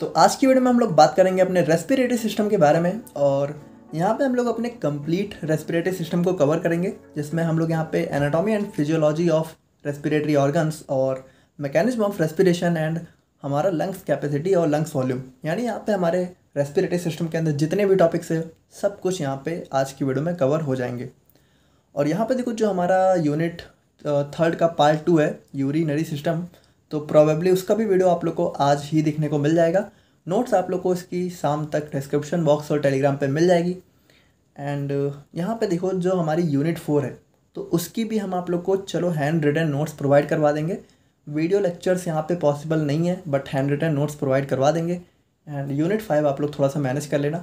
तो आज की वीडियो में हम लोग बात करेंगे अपने रेस्पिरेटरी सिस्टम के बारे में और यहाँ पे हम लोग अपने कंप्लीट रेस्पिरेटरी सिस्टम को कवर करेंगे जिसमें हम लोग यहाँ पे anatomy and physiology of respiratory organs और मैकेनिज्म ऑफ रेस्पिरेशन एंड हमारा लंग्स कैपेसिटी और लंग्स वॉल्यूम यानी यहाँ पे हमारे रेस्पिरेटरी सिस्टम के अंदर जितने भी टॉपिक्स है सब कुछ यहाँ पे आज की वीडियो में कवर हो जाएंगे और यहाँ पे देखो जो हमारा यूनिट थर्ड का पार्ट टू है यूरिनरी सिस्टम तो प्रॉबेबली उसका भी वीडियो आप लोग को आज ही देखने को मिल जाएगा नोट्स आप लोग को इसकी शाम तक डिस्क्रिप्शन बॉक्स और टेलीग्राम पर मिल जाएगी एंड uh, यहाँ पर देखो जो हमारी यूनिट फोर है तो उसकी भी हम आप लोग को चलो हैंड रिटन नोट्स प्रोवाइड करवा देंगे वीडियो लेक्चर्स यहाँ पे पॉसिबल नहीं है but handwritten notes provide करवा देंगे एंड यूनिट फाइव आप लोग थोड़ा सा मैनेज कर लेना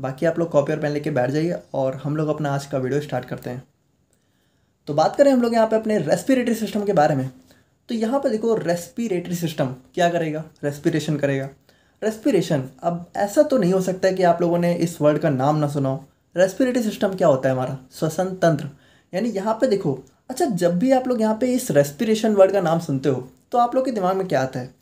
बाकी आप लोग कॉपी और पेन लेके बैठ जाइए और हम लोग अपना आज का वीडियो स्टार्ट करते हैं तो बात करें हम लोग यहाँ पे अपने रेस्पिरेटरी सिस्टम के बारे में तो यहाँ पर देखो रेस्पिरेटरी सिस्टम क्या करेगा रेस्पिरेशन करेगा रेस्पिरेशन अब ऐसा तो नहीं हो सकता है कि आप लोगों ने इस वर्ड का नाम ना सुना हो रेस्पिरेटरी सिस्टम क्या होता है हमारा श्वसन तंत्र यानी यहाँ पे देखो अच्छा जब भी आप लोग यहाँ पे इस रेस्पिरेशन वर्ड का नाम सुनते हो तो आप लोग के दिमाग में क्या आता है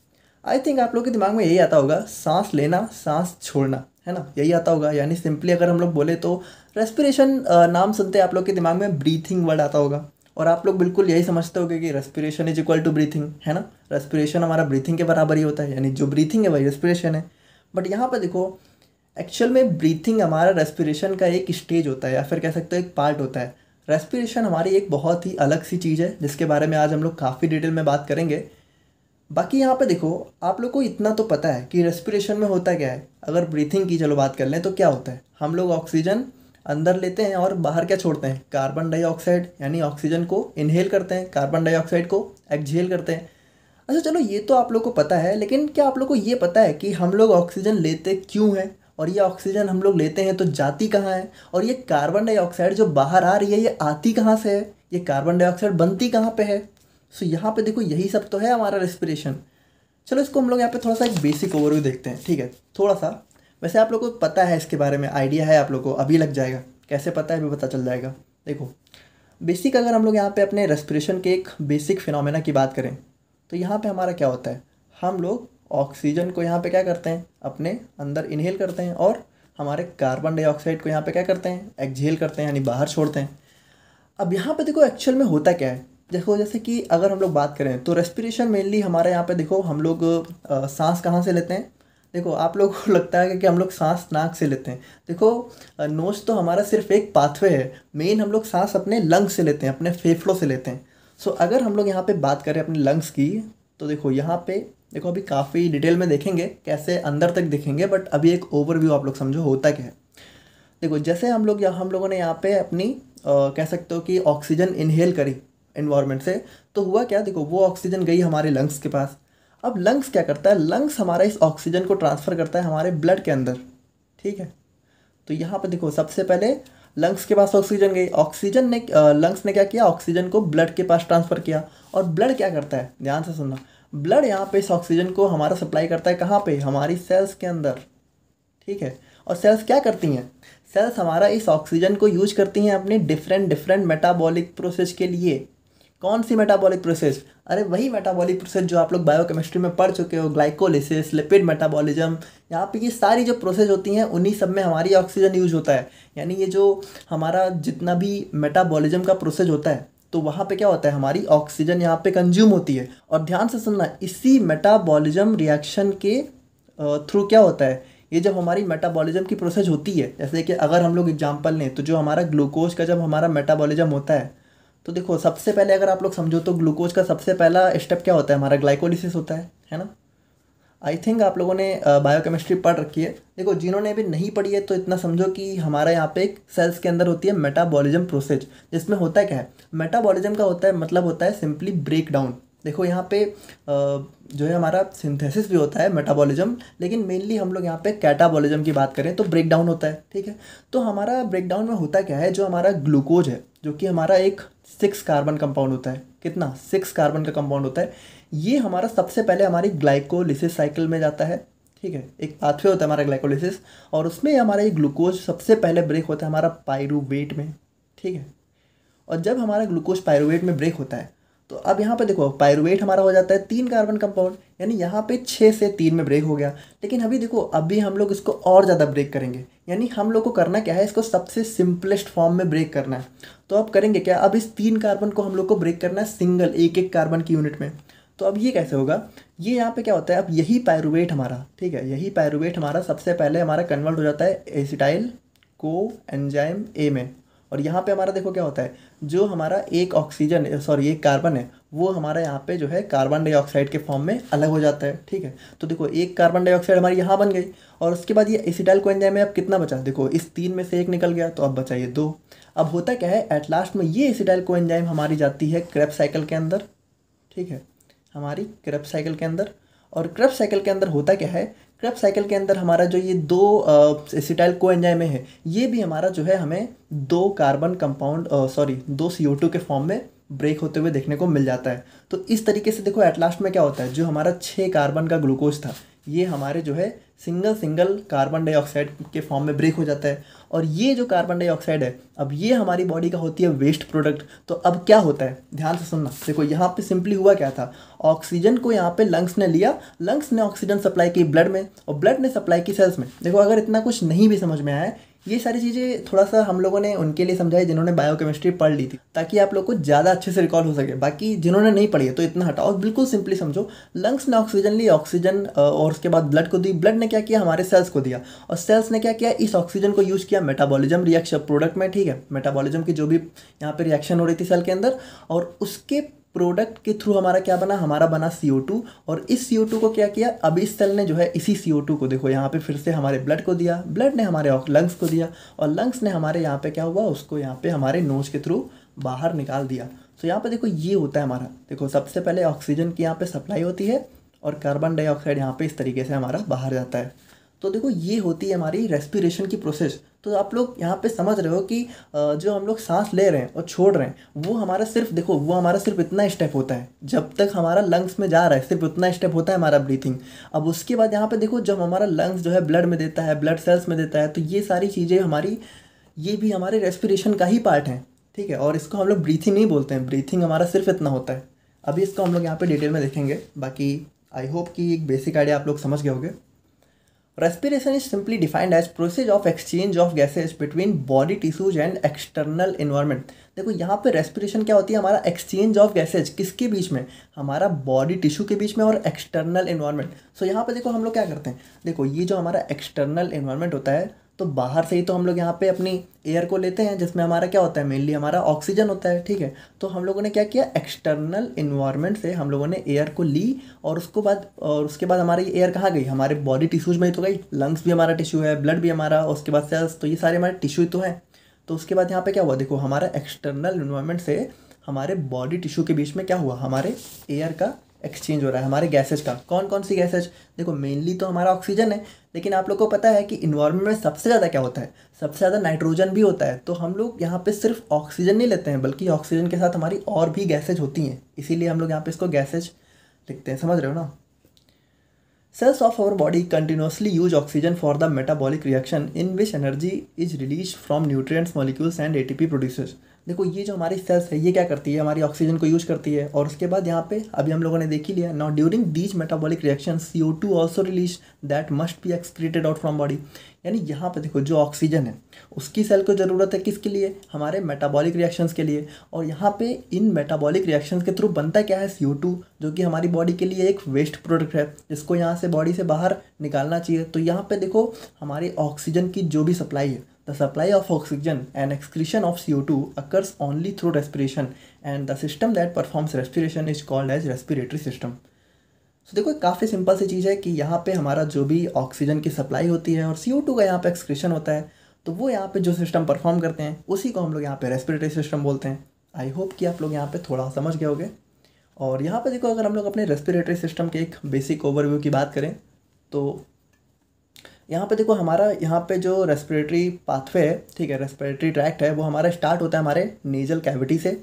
आई थिंक आप लोग के दिमाग में यही आता होगा सांस लेना सांस छोड़ना है ना यही आता होगा यानी सिंपली अगर हम लोग बोले तो रेस्पिरेशन नाम सुनते आप लोग के दिमाग में ब्रीथिंग वर्ड आता होगा और आप लोग बिल्कुल यही समझते हो कि respiration is equal to breathing है ना रेस्पिरेशन हमारा ब्रीथिंग के बराबर ही होता है यानी जो ब्रीथिंग है वही रेस्पिरेशन है बट यहाँ पर देखो एक्चुअल में ब्रीथिंग हमारा रेस्पिरेशन का एक स्टेज होता है या फिर कह सकते हो एक पार्ट होता है रेस्पिरेशन हमारी एक बहुत ही अलग सी चीज़ है जिसके बारे में आज हम लोग काफ़ी डिटेल में बात करेंगे बाकी यहाँ पे देखो आप लोग को इतना तो पता है कि रेस्पिरेशन में होता क्या है अगर ब्रीथिंग की चलो बात कर लें तो क्या होता है हम लोग ऑक्सीजन अंदर लेते हैं और बाहर क्या छोड़ते हैं कार्बन डाइऑक्साइड यानी ऑक्सीजन को इनहेल करते हैं कार्बन डाइऑक्साइड को एक्सहेल करते हैं अच्छा चलो ये तो आप लोग को पता है लेकिन क्या आप लोग को ये पता है कि हम लोग ऑक्सीजन लेते क्यों हैं और ये ऑक्सीजन हम लोग लेते हैं तो जाती कहाँ है और ये कार्बन डाइऑक्साइड जो बाहर आ रही है ये आती कहाँ से है ये कार्बन डाइऑक्साइड बनती कहाँ पे है सो यहाँ पे देखो यही सब तो है हमारा रेस्पिरेशन चलो इसको हम लोग यहाँ पे थोड़ा सा एक बेसिक ओवरव्यू देखते हैं ठीक है थोड़ा सा वैसे आप लोग को पता है इसके बारे में आइडिया है आप लोग को अभी लग जाएगा कैसे पता है अभी पता चल जाएगा देखो बेसिक अगर हम लोग यहाँ पे अपने रेस्पिरेशन के एक बेसिक फिनोमेना की बात करें तो यहाँ पे हमारा क्या होता है हम लोग ऑक्सीजन को यहाँ पे क्या करते हैं अपने अंदर इनहेल करते हैं और हमारे कार्बन डाइऑक्साइड को यहाँ पे क्या करते हैं एक्सहेल करते हैं यानी बाहर छोड़ते हैं अब यहाँ पे देखो एक्चुअल में होता क्या है देखो जैसे कि अगर हम लोग बात करें तो रेस्पिरेशन मेनली हमारे यहाँ पे देखो हम लोग सांस कहाँ से लेते हैं देखो आप लोग को लगता है कि हम लोग सांस नाक से लेते हैं देखो नोज तो हमारा सिर्फ एक पाथवे है मेन हम लोग सांस अपने लंग्स से लेते हैं अपने फेफड़ों से लेते हैं सो अगर हम लोग यहाँ पे बात करें अपने लंग्स की तो देखो यहाँ पे देखो अभी काफ़ी डिटेल में देखेंगे कैसे अंदर तक देखेंगे बट अभी एक ओवरव्यू आप लोग समझो होता क्या है देखो जैसे हम लोग हम लोगों ने यहाँ पे अपनी आ, कह सकते हो कि ऑक्सीजन इनहेल करी इन्वायरमेंट से तो हुआ क्या देखो वो ऑक्सीजन गई हमारे लंग्स के पास अब लंग्स क्या करता है लंग्स हमारा इस ऑक्सीजन को ट्रांसफ़र करता है हमारे ब्लड के अंदर ठीक है तो यहाँ पर देखो सबसे पहले लंग्स के पास ऑक्सीजन गई ऑक्सीजन ने लंग्स ने क्या किया ऑक्सीजन को ब्लड के पास ट्रांसफ़र किया और ब्लड क्या करता है ध्यान से सुनना ब्लड यहाँ पे इस ऑक्सीजन को हमारा सप्लाई करता है कहाँ पे हमारी सेल्स के अंदर ठीक है और सेल्स क्या करती हैं सेल्स हमारा इस ऑक्सीजन को यूज करती हैं अपने डिफरेंट डिफरेंट मेटाबॉलिक प्रोसेस के लिए कौन सी मेटाबॉलिक प्रोसेस अरे वही मेटाबॉलिक प्रोसेस जो आप लोग बायोकेमिस्ट्री में पढ़ चुके हो ग्लाइकोलिसिस लिपिड मेटाबॉलिज्म यहाँ पे ये सारी जो प्रोसेस होती हैं उन्हीं सब में हमारी ऑक्सीजन यूज होता है यानी ये जो हमारा जितना भी मेटाबॉलिज्म का प्रोसेस होता है तो वहाँ पे क्या होता है हमारी ऑक्सीजन यहाँ पे कंज्यूम होती है और ध्यान से सुनना इसी मेटाबॉलिज्म रिएक्शन के थ्रू क्या होता है ये जब हमारी मेटाबॉलिज्म की प्रोसेस होती है जैसे कि अगर हम लोग एग्जांपल लें तो जो हमारा ग्लूकोज का जब हमारा मेटाबॉलिज्म होता है तो देखो सबसे पहले अगर आप लोग समझो तो ग्लूकोज का सबसे पहला स्टेप क्या होता है हमारा ग्लाइकोलिसिस होता है है ना आई थिंक आप लोगों ने बायोकेमिस्ट्री पढ़ रखी है देखो जिन्होंने अभी नहीं पढ़ी है तो इतना समझो कि हमारे यहाँ पे एक सेल्स के अंदर होती है मेटाबॉलिज्म प्रोसेस जिसमें होता है क्या है मेटाबॉलिज्म का होता है मतलब होता है सिंपली ब्रेक डाउन देखो यहाँ पे जो है हमारा सिंथेसिस भी होता है मेटाबॉलिज्म लेकिन मेनली हम लोग यहाँ पे कैटाबॉलिज्म की बात करें तो ब्रेकडाउन होता है ठीक है तो हमारा ब्रेकडाउन में होता क्या है जो हमारा ग्लूकोज है जो कि हमारा एक सिक्स कार्बन कंपाउंड होता है कितना सिक्स कार्बन का कंपाउंड होता है ये हमारा सबसे पहले हमारी ग्लाइकोलिसिस साइकिल में जाता है ठीक है एक पाथवे होता है हमारा ग्लाइकोलिसिस और उसमें हमारा ये ग्लूकोज सबसे पहले ब्रेक होता है हमारा पायरूवेट में ठीक है और जब हमारा ग्लूकोज पायरूवेट में ब्रेक होता है तो अब यहाँ पर देखो पायरुवेट हमारा हो जाता है तीन कार्बन कंपाउंड यानी यहाँ पे छः से तीन में ब्रेक हो गया लेकिन अभी देखो अभी हम लोग इसको और ज़्यादा ब्रेक करेंगे यानी हम लोग को करना क्या है इसको सबसे सिंपलेस्ट फॉर्म में ब्रेक करना है तो अब करेंगे क्या अब इस तीन कार्बन को हम लोग को ब्रेक करना है सिंगल एक एक कार्बन की यूनिट में तो अब ये कैसे होगा ये यहाँ पे क्या होता है अब यही पायरुवेट हमारा ठीक है यही पायरुवेट हमारा सबसे पहले हमारा कन्वर्ट हो जाता है एसिटाइल को एंजाइम ए में और यहाँ पे हमारा देखो क्या होता है जो हमारा एक ऑक्सीजन सॉरी एक कार्बन है वो हमारा यहाँ पे जो है कार्बन डाइऑक्साइड के फॉर्म में अलग हो जाता है ठीक है तो देखो एक कार्बन डाइऑक्साइड हमारी यहाँ बन गई और उसके बाद ये एसिडाइल कोएंजाइम में अब कितना बचा देखो इस तीन में से एक निकल गया तो अब बचाइए दो अब होता क्या है एट लास्ट में ये एसिडाइल कोएंजाइम हमारी जाती है क्रेप साइकिल के अंदर ठीक है हमारी क्रेप साइकिल के अंदर और क्रब साइकिल के अंदर होता क्या है क्रैप साइकिल के अंदर हमारा जो ये दो एसिटाइल को एंजाइम है ये भी हमारा जो है हमें दो कार्बन कंपाउंड सॉरी दो सी के फॉर्म में ब्रेक होते हुए देखने को मिल जाता है तो इस तरीके से देखो एट लास्ट में क्या होता है जो हमारा छः कार्बन का ग्लूकोज था ये हमारे जो है सिंगल सिंगल कार्बन डाइऑक्साइड के फॉर्म में ब्रेक हो जाता है और ये जो कार्बन डाइऑक्साइड है अब ये हमारी बॉडी का होती है वेस्ट प्रोडक्ट तो अब क्या होता है ध्यान से सुनना देखो यहाँ पे सिंपली हुआ क्या था ऑक्सीजन को यहाँ पे लंग्स ने लिया लंग्स ने ऑक्सीजन सप्लाई की ब्लड में और ब्लड ने सप्लाई की सेल्स में देखो अगर इतना कुछ नहीं भी समझ में आया ये सारी चीज़ें थोड़ा सा हम लोगों ने उनके लिए समझाई जिन्होंने बायोकेमिस्ट्री पढ़ ली थी ताकि आप लोग को ज़्यादा अच्छे से रिकॉल हो सके बाकी जिन्होंने नहीं पढ़ी है तो इतना हटाओ और बिल्कुल सिंपली समझो लंग्स ने ऑक्सीजन ली ऑक्सीजन और उसके बाद ब्लड को दी ब्लड ने क्या किया हमारे सेल्स को दिया और सेल्स ने क्या किया इस ऑक्सीजन को यूज़ किया मेटाबॉलिज्म रिएक्शन प्रोडक्ट में ठीक है मेटाबॉलिज्म की जो भी यहाँ पर रिएक्शन हो रही थी सेल के अंदर और उसके प्रोडक्ट के थ्रू हमारा क्या बना हमारा बना सी और इस सी को क्या किया अब इस सेल ने जो है इसी सी को देखो यहाँ पे फिर से हमारे ब्लड को दिया ब्लड ने हमारे लंग्स को दिया और लंग्स ने हमारे यहाँ पे क्या हुआ उसको यहाँ पे हमारे नोज के थ्रू बाहर निकाल दिया तो यहाँ पे देखो ये होता है हमारा देखो सबसे पहले ऑक्सीजन की यहाँ पर सप्लाई होती है और कार्बन डाइऑक्साइड यहाँ पर इस तरीके से हमारा बाहर जाता है तो देखो ये होती है हमारी रेस्पिरेशन की प्रोसेस तो आप लोग यहाँ पे समझ रहे हो कि जो हम लोग सांस ले रहे हैं और छोड़ रहे हैं वो हमारा सिर्फ देखो वो हमारा सिर्फ इतना स्टेप होता है जब तक हमारा लंग्स में जा रहा है सिर्फ उतना स्टेप होता है हमारा ब्रीथिंग अब उसके बाद यहाँ पे देखो जब हमारा लंग्स जो है ब्लड में देता है ब्लड सेल्स में देता है तो ये सारी चीज़ें हमारी ये भी हमारे रेस्पिरेशन का ही पार्ट है ठीक है और इसको हम लोग ब्रीथिंग नहीं बोलते हैं ब्रीथिंग हमारा सिर्फ इतना होता है अभी इसको हम लोग यहाँ पे डिटेल में देखेंगे बाकी आई होप कि एक बेसिक आइडिया आप लोग समझ गए होंगे respiration is simply defined as process of exchange of gases between body tissues and external environment देखो यहाँ पे रेस्पिरेशन क्या होती है हमारा एक्सचेंज ऑफ गैसेज किसके बीच में हमारा बॉडी टिश्यू के बीच में और एक्सटर्नल इन्वायरमेंट सो यहाँ पे देखो हम लोग क्या करते हैं देखो ये जो हमारा एक्सटर्नल इन्वायरमेंट होता है तो बाहर से ही तो हम लोग यहाँ पे अपनी एयर को लेते हैं जिसमें हमारा क्या होता है मेनली हमारा ऑक्सीजन होता है ठीक है तो हम लोगों ने क्या किया एक्सटर्नल इन्वायरमेंट से हम लोगों ने एयर को ली और उसको बाद और उसके बाद हमारी एयर कहाँ गई हमारे बॉडी टिश्यूज में ही तो गई लंग्स भी हमारा टिश्यू है ब्लड भी हमारा उसके बाद सेल्स तो ये सारे हमारे टिश्यू तो हैं तो उसके बाद यहाँ पर क्या हुआ देखो हमारा एक्सटर्नल इन्वायरमेंट से हमारे बॉडी टिश्यू के बीच में क्या हुआ हमारे एयर का एक्सचेंज हो रहा है हमारे गैसेज का कौन कौन सी गैसेज देखो मेनली तो हमारा ऑक्सीजन है लेकिन आप लोग को पता है कि इन्वायरमेंट में सबसे ज़्यादा क्या होता है सबसे ज़्यादा नाइट्रोजन भी होता है तो हम लोग यहाँ पे सिर्फ ऑक्सीजन नहीं लेते हैं बल्कि ऑक्सीजन के साथ हमारी और भी गैसेज होती हैं इसीलिए हम लोग यहाँ पे इसको गैसेज लिखते हैं समझ रहे हो ना our body continuously use oxygen for the metabolic reaction in which energy is release is nutrient from and A T P producers देखो ये जो हमारी सेल्स है ये क्या करती है हमारी ऑक्सीजन को यूज करती है और उसके बाद यहाँ पे अभी हम लोगों ने देख ही लिया not during these metabolic reaction C O two also release that must be excreted out from body यानी यहाँ पे देखो जो ऑक्सीजन है उसकी सेल को ज़रूरत है किसके लिए हमारे मेटाबॉलिक रिएक्शंस के लिए और यहाँ पे इन मेटाबॉलिक रिएक्शंस के थ्रू बनता क्या है सी जो कि हमारी बॉडी के लिए एक वेस्ट प्रोडक्ट है जिसको यहाँ से बॉडी से बाहर निकालना चाहिए तो यहाँ पे देखो हमारी ऑक्सीजन की जो भी सप्लाई है The supply of oxygen and excretion of CO2 occurs only through respiration and the system that performs respiration is called as respiratory system. So so, देखो काफ़ी सिंपल सी चीज़ है कि यहाँ पे हमारा जो भी ऑक्सीजन की सप्लाई होती है और सी ओ टू का यहाँ पे एक्सक्रेशन होता है तो वो यहाँ पे जो सिस्टम परफॉर्म करते हैं उसी को हम लोग यहाँ पे रेस्पिरेटरी सिस्टम बोलते हैं आई होप कि आप लोग यहाँ पे थोड़ा समझ गए होगे और यहाँ पे देखो अगर हम लोग अपने रेस्पिरेटरी सिस्टम के एक बेसिक ओवरव्यू की बात करें तो यहाँ पे देखो हमारा यहाँ पे जो रेस्पिरेटरी पाथवे है ठीक है रेस्पिरेटरी ट्रैक्ट है वो हमारा स्टार्ट होता है हमारे नेजल कैविटी से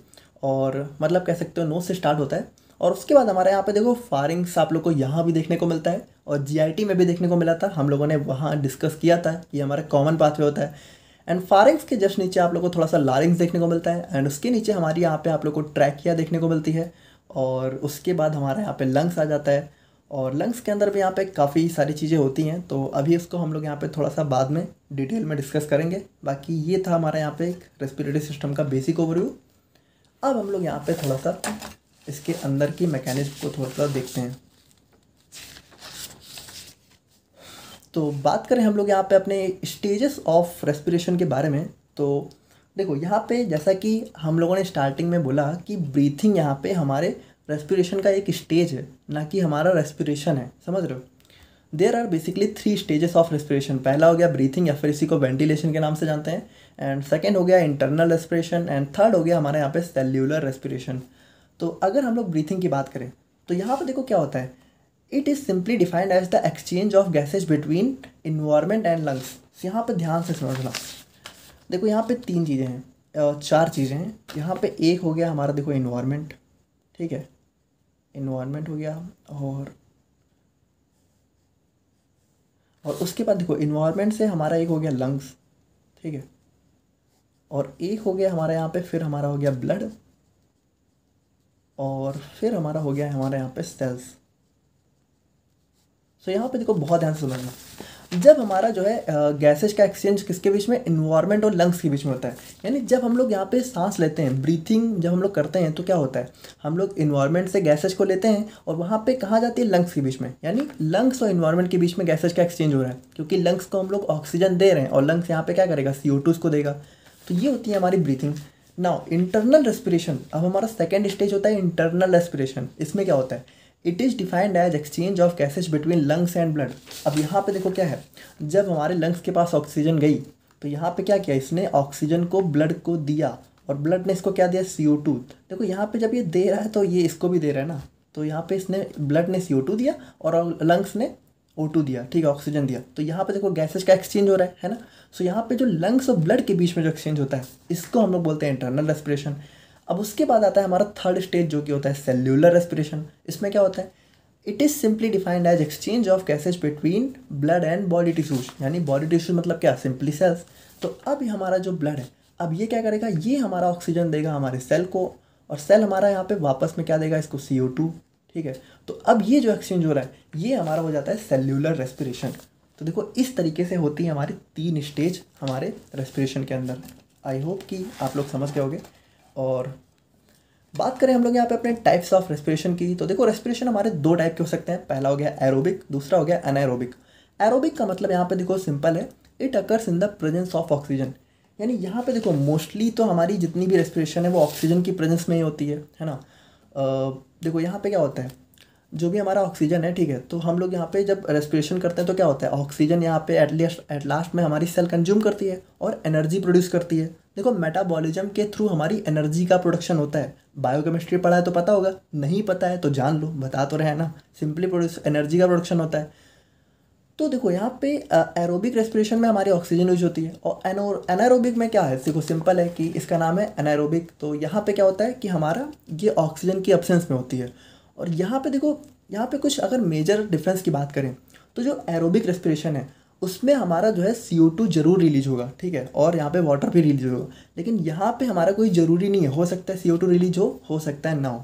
और मतलब कह सकते हो नोज से स्टार्ट होता है और उसके बाद हमारे यहाँ पे देखो फारिंग्स आप लोग को यहाँ भी देखने को मिलता है और जी में भी देखने को मिला था हम लोगों ने वहाँ डिस्कस किया था कि हमारा कॉमन पाथवे होता है एंड फारिंग्स के जस्ट नीचे आप लोग को थोड़ा सा लारिंग्स देखने को मिलता है एंड उसके नीचे हमारे यहाँ पे आप लोग को ट्रैकिया देखने को मिलती है और उसके बाद हमारे यहाँ पे लंग्स आ जाता है और लंग्स के अंदर भी यहाँ पे काफ़ी सारी चीज़ें होती हैं तो अभी इसको हम लोग यहाँ पे थोड़ा सा बाद में डिटेल में डिस्कस करेंगे बाकी ये था हमारा यहाँ पे एक रेस्पिरेटरी सिस्टम का बेसिक ओवरव्यू अब हम लोग यहाँ पे थोड़ा सा इसके अंदर की मैकेनिज्म को थोड़ा सा देखते हैं तो बात करें हम लोग यहाँ पर अपने स्टेजेस ऑफ रेस्पिरेशन के बारे में तो देखो यहाँ पर जैसा कि हम लोगों ने स्टार्टिंग में बोला कि ब्रीथिंग यहाँ पर हमारे रेस्पिरेशन का एक स्टेज है ना कि हमारा रेस्पिरेशन है समझ रहे हो there are basically three stages of respiration पहला हो गया ब्रीथिंग या फिर इसी को वेंटिलेशन के नाम से जानते हैं एंड सेकेंड हो गया इंटरनल रेस्पिरेशन एंड थर्ड हो गया हमारे यहाँ पे सेल्यूलर रेस्पिरेशन तो अगर हम लोग ब्रीथिंग की बात करें तो यहाँ पर देखो क्या होता है it is simply defined as the exchange of gases between environment and lungs यहाँ पर ध्यान से समझना देखो यहाँ पर तीन चीज़ें हैं चार चीज़ें हैं यहाँ पर एक हो गया हमारा देखो इन्वायरमेंट ठीक है इन्वायरमेंट हो गया और और उसके बाद देखो इन्वायरमेंट से हमारा एक हो गया लंग्स ठीक है और एक हो गया हमारे यहाँ पे फिर हमारा हो गया ब्लड और फिर हमारा हो गया हमारे यहाँ पे सेल्स सो so, यहाँ पे देखो बहुत ध्यान से समझना जब हमारा जो है गैसेज का एक्सचेंज किसके बीच में इन्वायरमेंट और लंग्स के बीच में होता है यानी जब हम लोग यहाँ पे सांस लेते हैं ब्रीथिंग जब हम लोग करते हैं तो क्या होता है हम लोग इन्वायरमेंट से गैसेज को लेते हैं और वहाँ पे कहाँ जाती है लंग्स के बीच में यानी लंग्स और इन्वायरमेंट के बीच में गैसेज का एक्सचेंज हो रहा है क्योंकि लंग्स को हम लोग ऑक्सीजन दे रहे हैं और लंग्स यहाँ पर क्या करेगा सी को देगा तो ये होती है हमारी ब्रीथिंग नाउ इंटरनल रेस्पिरेशन अब हमारा सेकेंड स्टेज होता है इंटरनल रेस्पिरेशन इसमें क्या होता है it is defined as exchange of gases between lungs and blood अब यहाँ पे देखो क्या है जब हमारे लंग्स के पास ऑक्सीजन गई तो यहाँ पे क्या किया इसने ऑक्सीजन को ब्लड को दिया और ब्लड ने इसको क्या दिया सी ओ टू देखो यहाँ पे जब ये दे रहा है तो ये इसको भी दे रहा है ना तो यहाँ पे इसने ब्लड ने सी ओ टू दिया और लंग्स ने ओ टू दिया ठीक है ऑक्सीजन दिया तो यहाँ पे देखो गैसेज का एक्सचेंज हो रहा है है ना सो so यहाँ पे जो लंग्स और ब्लड के बीच में जो एक्सचेंज होता है इसको हम लोग बोलते हैं इंटरनल रेस्परेशन अब उसके बाद आता है हमारा थर्ड स्टेज जो कि होता है सेल्यूलर रेस्पिरेशन इसमें क्या होता है it is simply defined as exchange of gases between blood and body tissues यानी बॉडी टिश्यूज मतलब क्या सिंपली सेल्स तो अब हमारा जो ब्लड है अब ये क्या करेगा ये हमारा ऑक्सीजन देगा हमारे सेल को और सेल हमारा यहाँ पे वापस में क्या देगा इसको सी ओ टू ठीक है तो अब ये जो एक्सचेंज हो रहा है ये हमारा हो जाता है सेल्यूलर रेस्पिरेशन तो देखो इस तरीके से होती है हमारी तीन स्टेज हमारे रेस्पिरेशन के अंदर आई होप कि आप लोग समझ गए होगे और बात करें हम लोग यहाँ पे अपने टाइप्स ऑफ रेस्पिरेशन की तो देखो रेस्पिरेशन हमारे दो टाइप के हो सकते हैं पहला हो गया एरोबिक दूसरा हो गया अनएरोबिक एरोबिक का मतलब यहाँ पे देखो सिंपल है it occurs in the presence of oxygen यानी यहाँ पे देखो मोस्टली तो हमारी जितनी भी रेस्पिरेशन है वो ऑक्सीजन की प्रेजेंस में ही होती है है ना आ, देखो यहाँ पे क्या होता है जो भी हमारा ऑक्सीजन है ठीक है तो हम लोग यहाँ पे जब रेस्पिरेशन करते हैं तो क्या होता है ऑक्सीजन यहाँ पे एटलीस्ट एट लास्ट में हमारी सेल कंज्यूम करती है और एनर्जी प्रोड्यूस करती है देखो मेटाबॉलिज्म के थ्रू हमारी एनर्जी का प्रोडक्शन होता है बायोकेमिस्ट्री पढ़ा है तो पता होगा नहीं पता है तो जान लो बता तो रहे ना सिंपली प्रोड्यूस एनर्जी का प्रोडक्शन होता है तो देखो यहाँ पे एरोबिक रेस्पिरेशन में हमारी ऑक्सीजन यूज होती है और एनारोबिक में क्या है देखो सिंपल है कि इसका नाम है एनारोबिक तो यहाँ पे क्या होता है कि हमारा ये ऑक्सीजन की एब्सेंस में होती है और यहाँ पे देखो यहाँ पे कुछ अगर मेजर डिफरेंस की बात करें तो जो एरोबिक रेस्पिरेशन है उसमें हमारा जो है सी ओ टू जरूर रिलीज होगा ठीक है और यहाँ पे वाटर भी रिलीज होगा लेकिन यहाँ पे हमारा कोई ज़रूरी नहीं है हो सकता है सी ओ टू रिलीज हो हो सकता है ना हो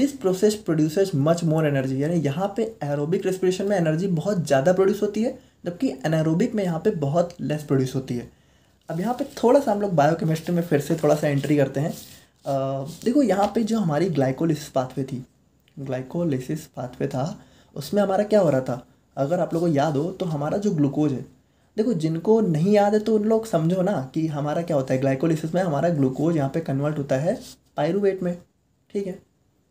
this process produces much more energy यानी यहाँ पे एरोबिक रेस्पिरेशन में एनर्जी बहुत ज़्यादा प्रोड्यूस होती है जबकि एनारोबिक में यहाँ पे बहुत लेस प्रोड्यूस होती है अब यहाँ पे थोड़ा सा हम लोग बायोकेमिस्ट्री में फिर से थोड़ा सा एंट्री करते हैं आ, देखो यहाँ पे जो हमारी ग्लाइकोलिसिस पाथवे थी ग्लाइकोलिसिस पाथवे था उसमें हमारा क्या हो रहा था अगर आप लोगों को याद हो तो हमारा जो ग्लूकोज है देखो जिनको नहीं याद है तो उन लोग समझो ना कि हमारा क्या होता है ग्लाइकोलिसिस में हमारा ग्लूकोज यहाँ पे कन्वर्ट होता है पायरुवेट में ठीक है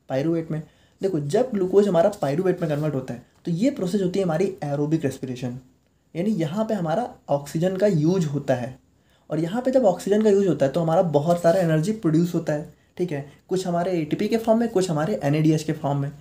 पायरुवेट में देखो जब ग्लूकोज हमारा पायरुवेट में कन्वर्ट होता है तो ये प्रोसेस होती है हमारी एरोबिक रेस्पिरेशन यानी यहाँ पे हमारा ऑक्सीजन का यूज होता है और यहाँ पे जब ऑक्सीजन का यूज होता है तो हमारा बहुत सारा एनर्जी प्रोड्यूस होता है ठीक है कुछ हमारे ए के फॉर्म में कुछ हमारे एन के फॉर्म में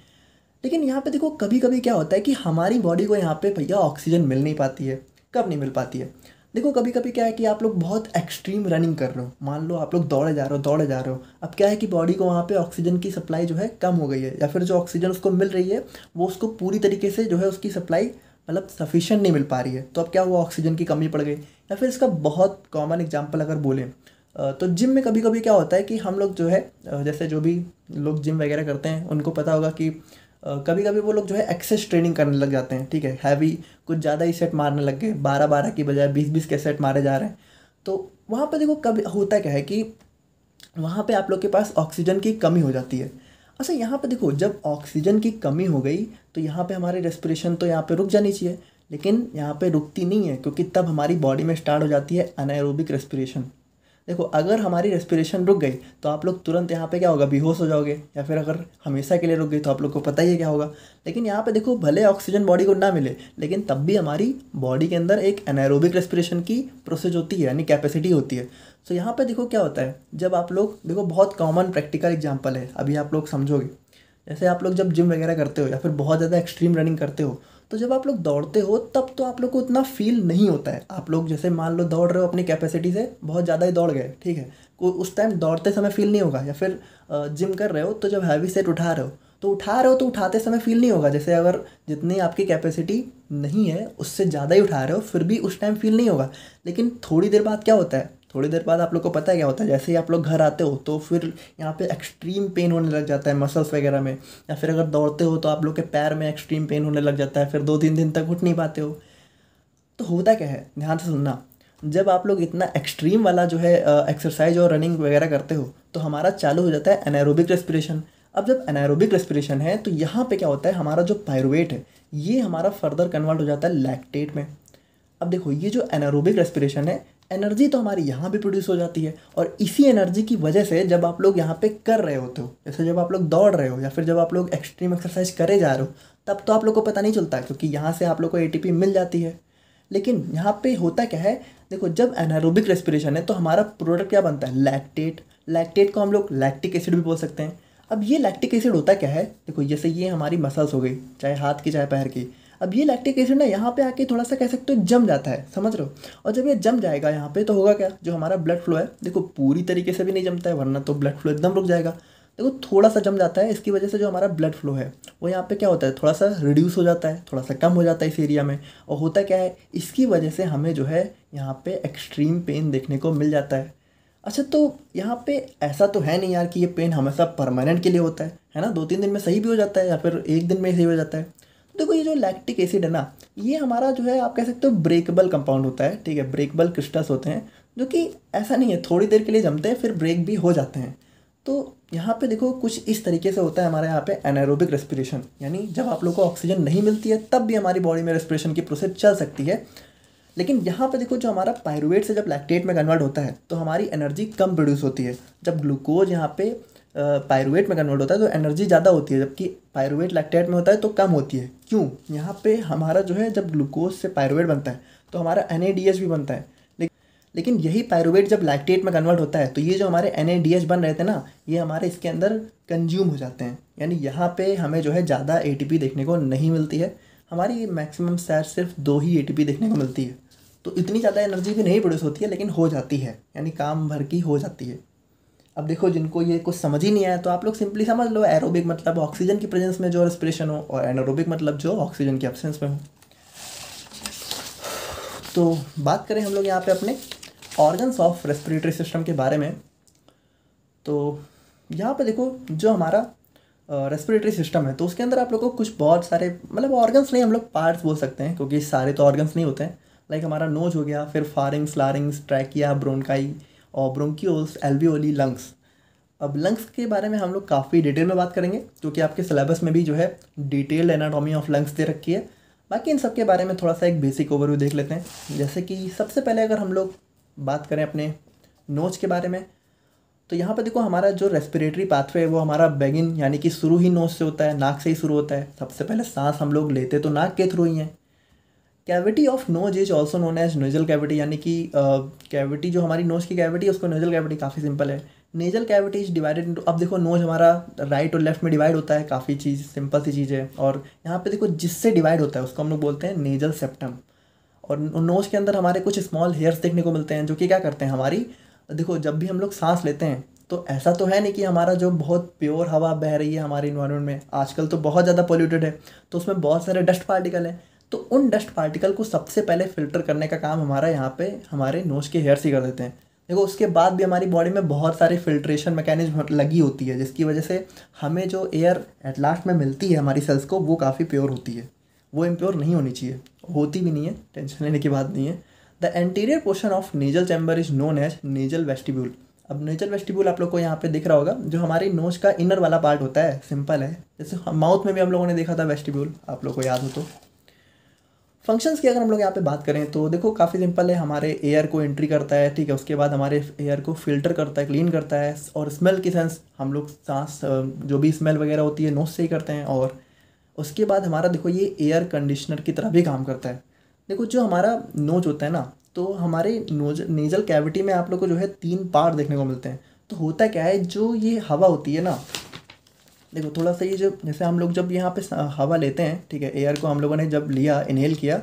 लेकिन यहाँ पे देखो कभी कभी क्या होता है कि हमारी बॉडी को यहाँ पे भैया ऑक्सीजन मिल नहीं पाती है कब नहीं मिल पाती है देखो कभी कभी क्या है कि आप लोग बहुत एक्सट्रीम रनिंग कर रहे हो मान लो आप लोग दौड़े जा रहे हो दौड़े जा रहे हो अब क्या है कि बॉडी को वहाँ पे ऑक्सीजन की सप्लाई जो है कम हो गई है या फिर जो ऑक्सीजन उसको मिल रही है वो उसको पूरी तरीके से जो है उसकी सप्लाई मतलब सफिशेंट नहीं मिल पा रही है तो अब क्या हुआ ऑक्सीजन की कमी पड़ गई या फिर इसका बहुत कॉमन एग्जाम्पल अगर बोलें तो जिम में कभी कभी क्या होता है कि हम लोग जो है जैसे जो भी लोग जिम वगैरह करते हैं उनको पता होगा कि कभी कभी वो लोग जो है एक्सेस ट्रेनिंग करने लग जाते हैं ठीक है हैवी कुछ ज़्यादा ही सेट मारने लग गए बारह बारह की बजाय बीस बीस के सेट मारे जा रहे हैं तो वहाँ पर देखो कभी होता क्या है कि वहाँ पर आप लोग के पास ऑक्सीजन की कमी हो जाती है अच्छा यहाँ पर देखो जब ऑक्सीजन की कमी हो गई तो यहाँ पर हमारी रेस्पिरेशन तो यहाँ पर रुक जानी चाहिए लेकिन यहाँ पे रुकती नहीं है क्योंकि तब हमारी बॉडी में स्टार्ट हो जाती है अनैरोबिक रेस्पिरेशन देखो अगर हमारी रेस्पिरेशन रुक गई तो आप लोग तुरंत यहाँ पे क्या होगा बेहोश हो जाओगे या फिर अगर हमेशा के लिए रुक गई तो आप लोग को पता ही है क्या होगा लेकिन यहाँ पे देखो भले ऑक्सीजन बॉडी को ना मिले लेकिन तब भी हमारी बॉडी के अंदर एक एनारोबिक रेस्पिरेशन की प्रोसेस होती है यानी कैपेसिटी होती है सो तो यहाँ पर देखो क्या होता है जब आप लोग देखो बहुत कॉमन प्रैक्टिकल एग्जाम्पल है अभी आप लोग समझोगे जैसे आप लोग जब जिम वगैरह करते हो या फिर बहुत ज़्यादा एक्सट्रीम रनिंग करते हो तो जब आप लोग दौड़ते हो तब तो आप लोग को उतना फील नहीं होता है आप लोग जैसे मान लो दौड़ रहे हो अपनी कैपेसिटी से बहुत ज़्यादा ही दौड़ गए ठीक है उस टाइम दौड़ते समय फील नहीं होगा या फिर जिम कर रहे हो तो जब हैवी सेट उठा रहे हो तो उठा रहे हो तो उठाते समय फील नहीं होगा जैसे अगर जितनी आपकी कैपेसिटी नहीं है उससे ज़्यादा ही उठा रहे हो फिर भी उस टाइम फील नहीं होगा लेकिन थोड़ी देर बाद क्या होता है थोड़ी देर बाद आप लोग को पता है क्या होता है जैसे ही आप लोग घर आते हो तो फिर यहाँ पे एक्सट्रीम पेन होने लग जाता है मसल्स वगैरह में या फिर अगर दौड़ते हो तो आप लोग के पैर में एक्सट्रीम पेन होने लग जाता है फिर दो तीन दिन तक उठ नहीं पाते हो तो होता क्या है ध्यान से सुनना जब आप लोग इतना एक्सट्रीम वाला जो है एक्सरसाइज और रनिंग वगैरह करते हो तो हमारा चालू हो जाता है एनारोबिक रेस्पिरेशन अब जब एनारोबिक रेस्पिरेशन है तो यहाँ पे क्या होता है हमारा जो पायरुवेट है ये हमारा फर्दर कन्वर्ट हो जाता है लैक्टेट में अब देखो ये जो एनारोबिक रेस्पिरेशन है एनर्जी तो हमारी यहाँ भी प्रोड्यूस हो जाती है और इसी एनर्जी की वजह से जब आप लोग यहाँ पे कर रहे होते हो जैसे जब आप लोग दौड़ रहे हो या फिर जब आप लोग एक्सट्रीम एक्सरसाइज करे जा रहे हो तब तो आप लोग को पता नहीं चलता क्योंकि यहाँ से आप लोग को ए मिल जाती है लेकिन यहाँ पे होता क्या है देखो जब एनारोबिक रेस्पिरेशन है तो हमारा प्रोडक्ट क्या बनता है लैक्टेट लैक्टेट को हम लोग लैक्टिक एसिड भी बोल सकते हैं अब ये लैक्टिक एसिड होता क्या है देखो जैसे ये हमारी मसल्स हो गई चाहे हाथ की चाहे पैर की अब ये लैक्टिक एसिड ना यहाँ पे आके थोड़ा सा कह सकते हो जम जाता है समझ रहे हो और जब ये जम जाएगा यहाँ पे तो होगा क्या जो हमारा ब्लड फ्लो है देखो पूरी तरीके से भी नहीं जमता है वरना तो ब्लड फ्लो एकदम रुक जाएगा देखो थोड़ा सा जम जाता है इसकी वजह से जो हमारा ब्लड फ्लो है वो यहाँ पे क्या होता है थोड़ा सा रिड्यूस हो जाता है थोड़ा सा कम हो जाता है इस एरिया में और होता क्या है इसकी वजह से हमें जो है यहाँ पे एक्सट्रीम पेन देखने को मिल जाता है अच्छा तो यहाँ पे ऐसा तो है नहीं यार कि ये पेन हमेशा परमानेंट के लिए होता है है ना दो तीन दिन में सही भी हो जाता है या फिर एक दिन में सही हो जाता है देखो ये जो लैक्टिक एसिड है ना ये हमारा जो है आप कह सकते हो ब्रेकेबल कंपाउंड होता है ठीक है ब्रेकेबल क्रिस्टल्स होते हैं जो कि ऐसा नहीं है थोड़ी देर के लिए जमते हैं फिर ब्रेक भी हो जाते हैं तो यहाँ पे देखो कुछ इस तरीके से होता है हमारे यहाँ पे एनारोबिक रेस्पिरेशन यानी जब आप लोग को ऑक्सीजन नहीं मिलती है तब भी हमारी बॉडी में रेस्पिरेशन की प्रोसेस चल सकती है लेकिन यहाँ पे देखो जो हमारा पायरुवेट से जब लैक्टेट में कन्वर्ट होता है तो हमारी एनर्जी कम प्रोड्यूस होती है जब ग्लूकोज यहाँ पे पायरुवेट में कन्वर्ट होता है तो एनर्जी ज़्यादा होती है जबकि पायरुवेट लैक्टेट में होता है तो कम होती है क्यों यहाँ पे हमारा जो है जब ग्लूकोज से पायरुवेट बनता है तो हमारा एन भी बनता है लेकिन यही पायरुवेट जब लैक्टेट में कन्वर्ट होता है तो ये जो हमारे एन बन रहे थे ना ये हमारे इसके अंदर कंज्यूम हो जाते हैं यानी यहाँ पे हमें जो है ज़्यादा ए देखने को नहीं मिलती है हमारी मैक्सिमम सैर सिर्फ दो ही ए देखने को मिलती है तो इतनी ज़्यादा एनर्जी भी नहीं प्रोड्यूस होती है लेकिन हो जाती है यानी काम भर की हो जाती है अब देखो जिनको ये कुछ समझ ही नहीं आया तो आप लोग सिंपली समझ लो एरोबिक मतलब ऑक्सीजन की प्रेजेंस में जो रेस्पिरेशन हो और एनोरोबिक मतलब जो ऑक्सीजन की एब्सेंस में हो तो बात करें हम लोग यहाँ पे अपने ऑर्गन्स ऑफ रेस्पिरेटरी सिस्टम के बारे में तो यहाँ पे देखो जो हमारा रेस्पिरेटरी सिस्टम है तो उसके अंदर आप लोग को कुछ बहुत सारे मतलब ऑर्गन्स नहीं हम लोग पार्ट्स बोल सकते हैं क्योंकि सारे तो ऑर्गन्स नहीं होते हैं लाइक हमारा नोज हो गया फिर फारिंग्स लारिंग्स ट्रैकिया ब्रोनकाई और ब्रोंकियोल्स एल्वियोली लंग्स अब लंग्स के बारे में हम लोग काफ़ी डिटेल में बात करेंगे क्योंकि आपके सिलेबस में भी जो है डिटेल एनाटॉमी ऑफ लंग्स दे रखी है बाकी इन सब के बारे में थोड़ा सा एक बेसिक ओवरव्यू देख लेते हैं जैसे कि सबसे पहले अगर हम लोग बात करें अपने नोज के बारे में तो यहाँ पर देखो हमारा जो रेस्पिरेटरी पाथवे है वो हमारा बैगिन यानी कि शुरू ही नोज से होता है नाक से ही शुरू होता है सबसे पहले सांस हम लोग लेते तो नाक के थ्रू ही हैं cavity of nose is also known as nasal cavity यानी कि कैविटी जो हमारी नोज की कैविटी है उसको नोजल कैविटी काफ़ी सिंपल है nasal cavity is divided into अब देखो नोज हमारा राइट और लेफ्ट में डिवाइड होता है काफ़ी चीज़ सिंपल सी चीज़ है और यहाँ पे देखो जिससे डिवाइड होता है उसको हम लोग बोलते हैं नेजल सेप्टम और नोज के अंदर हमारे कुछ स्मॉल हेयर्स देखने को मिलते हैं जो कि क्या करते हैं हमारी देखो जब भी हम लोग सांस लेते हैं तो ऐसा तो है नहीं कि हमारा जो बहुत प्योर हवा बह रही है हमारे इन्वायरमेंट में आजकल तो बहुत ज़्यादा पोल्यूटेड है तो उसमें बहुत सारे डस्ट पार्टिकल हैं तो उन डस्ट पार्टिकल को सबसे पहले फिल्टर करने का काम हमारा यहाँ पे हमारे नोज के हेयर से कर देते हैं देखो उसके बाद भी हमारी बॉडी में बहुत सारे फिल्ट्रेशन मैकेनिज्म लगी होती है जिसकी वजह से हमें जो एयर एट लास्ट में मिलती है हमारी सेल्स को वो काफ़ी प्योर होती है वो इम्प्योर नहीं होनी चाहिए होती भी नहीं है टेंशन लेने की बात नहीं है the anterior portion of nasal chamber is known as nasal vestibule अब नेजल वेस्टिब्यूल आप लोग को यहाँ पे दिख रहा होगा जो हमारी नोज का इनर वाला पार्ट होता है सिंपल है जैसे माउथ में भी हम लोगों ने देखा था वेस्टिब्यूल आप लोग को याद हो तो फंक्शंस की अगर हम लोग यहाँ पे बात करें तो देखो काफ़ी सिंपल है हमारे एयर को एंट्री करता है ठीक है उसके बाद हमारे एयर को फिल्टर करता है क्लीन करता है और स्मेल की सेंस हम लोग सांस जो भी स्मेल वगैरह होती है नोस से ही करते हैं और उसके बाद हमारा देखो ये एयर कंडीशनर की तरह भी काम करता है देखो जो हमारा नोज होता है ना तो हमारे नोज नेजल कैविटी में आप लोग को जो है तीन पार देखने को मिलते हैं तो होता क्या है जो ये हवा होती है ना देखो थोड़ा सा ये जो जैसे हम लोग जब यहाँ पे हवा लेते हैं ठीक है एयर को हम लोगों ने जब लिया इनहेल किया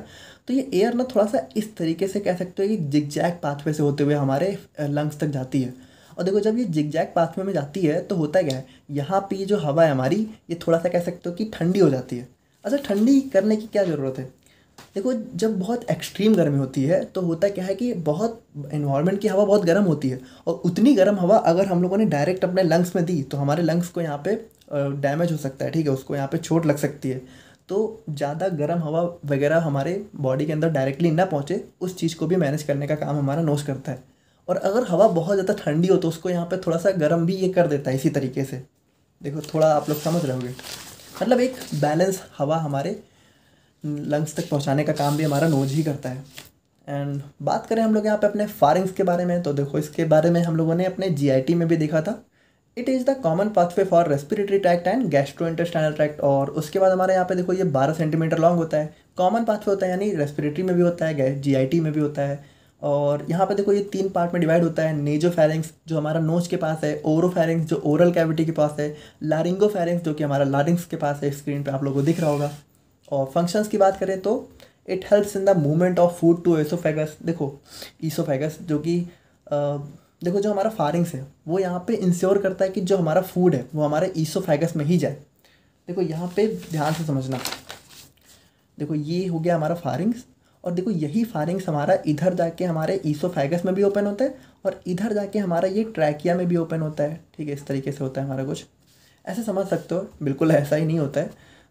तो ये एयर ना थोड़ा सा इस तरीके से कह सकते हो कि जिग जैग पाथवे से होते हुए हमारे लंग्स तक जाती है और देखो जब ये जिग जैक पाथवे में जाती है तो होता क्या है यहाँ पर जो हवा है हमारी ये थोड़ा सा कह सकते हो कि ठंडी हो जाती है अच्छा ठंडी करने की क्या ज़रूरत है देखो जब बहुत एक्सट्रीम गर्मी होती है तो होता क्या है कि बहुत इन्वायरमेंट की हवा बहुत गर्म होती है और उतनी गर्म हवा अगर हम लोगों ने डायरेक्ट अपने लंग्स में दी तो हमारे लंग्स को यहाँ पे डैमेज हो सकता है ठीक है उसको यहाँ पे चोट लग सकती है तो ज़्यादा गर्म हवा वगैरह हमारे बॉडी के अंदर डायरेक्टली ना पहुँचे उस चीज़ को भी मैनेज करने का काम हमारा नोज़ करता है और अगर हवा बहुत ज़्यादा ठंडी हो तो उसको यहाँ पर थोड़ा सा गर्म भी ये कर देता है इसी तरीके से देखो थोड़ा आप लोग समझ रहोगे मतलब एक बैलेंस हवा हमारे लंग्स तक पहुँचाने का काम भी हमारा नोज ही करता है एंड बात करें हम लोग यहाँ पे अपने फारिंग्स के बारे में तो देखो इसके बारे में हम लोगों ने अपने जीआईटी में भी देखा था it is the common pathway for respiratory tract and gastrointestinal tract और उसके बाद हमारे यहाँ पे देखो ये बारह सेंटीमीटर लॉन्ग होता है कॉमन पाथवे होता है यानी रेस्पिरेटरी में भी होता है जी में भी होता है और यहाँ पे देखो ये तीन पार्ट में डिवाइड होता है नेजो फेरिंग्स जो हमारा नोज के पास है ओरो फेरिंग्स जो ओरल कैविटी के पास है लारिंगो फेरिंग्स जो कि हमारा लारिंग्स के पास है स्क्रीन पे आप लोगों को दिख रहा होगा और फंक्शंस की बात करें तो it helps in the movement of food to oesophagus देखो ईसोफेगस जो कि देखो जो हमारा फारिंग्स है वो यहाँ पे इंश्योर करता है कि जो हमारा फूड है वो हमारे ईसोफाइगस में ही जाए देखो यहाँ पे ध्यान से समझना देखो ये हो गया हमारा फारिंग्स और देखो यही फारिंग्स हमारा इधर जाके हमारे ईसोफाइगस में भी ओपन होता है और इधर जाके हमारा ये ट्रैकिया में भी ओपन होता है ठीक है इस तरीके से होता है हमारा कुछ ऐसे समझ सकते हो बिल्कुल ऐसा ही नहीं होता है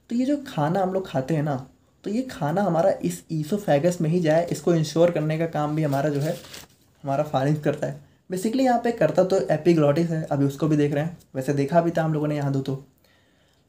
तो ये जो खाना हम लोग खाते हैं ना तो ये खाना हमारा इस ईसोफेगस में ही जाए इसको इंश्योर करने का काम भी हमारा जो है हमारा फारिंग करता है बेसिकली यहाँ पे करता तो एपिग्लॉटिस है अभी उसको भी देख रहे हैं वैसे देखा भी था हम लोगों ने यहाँ दो तो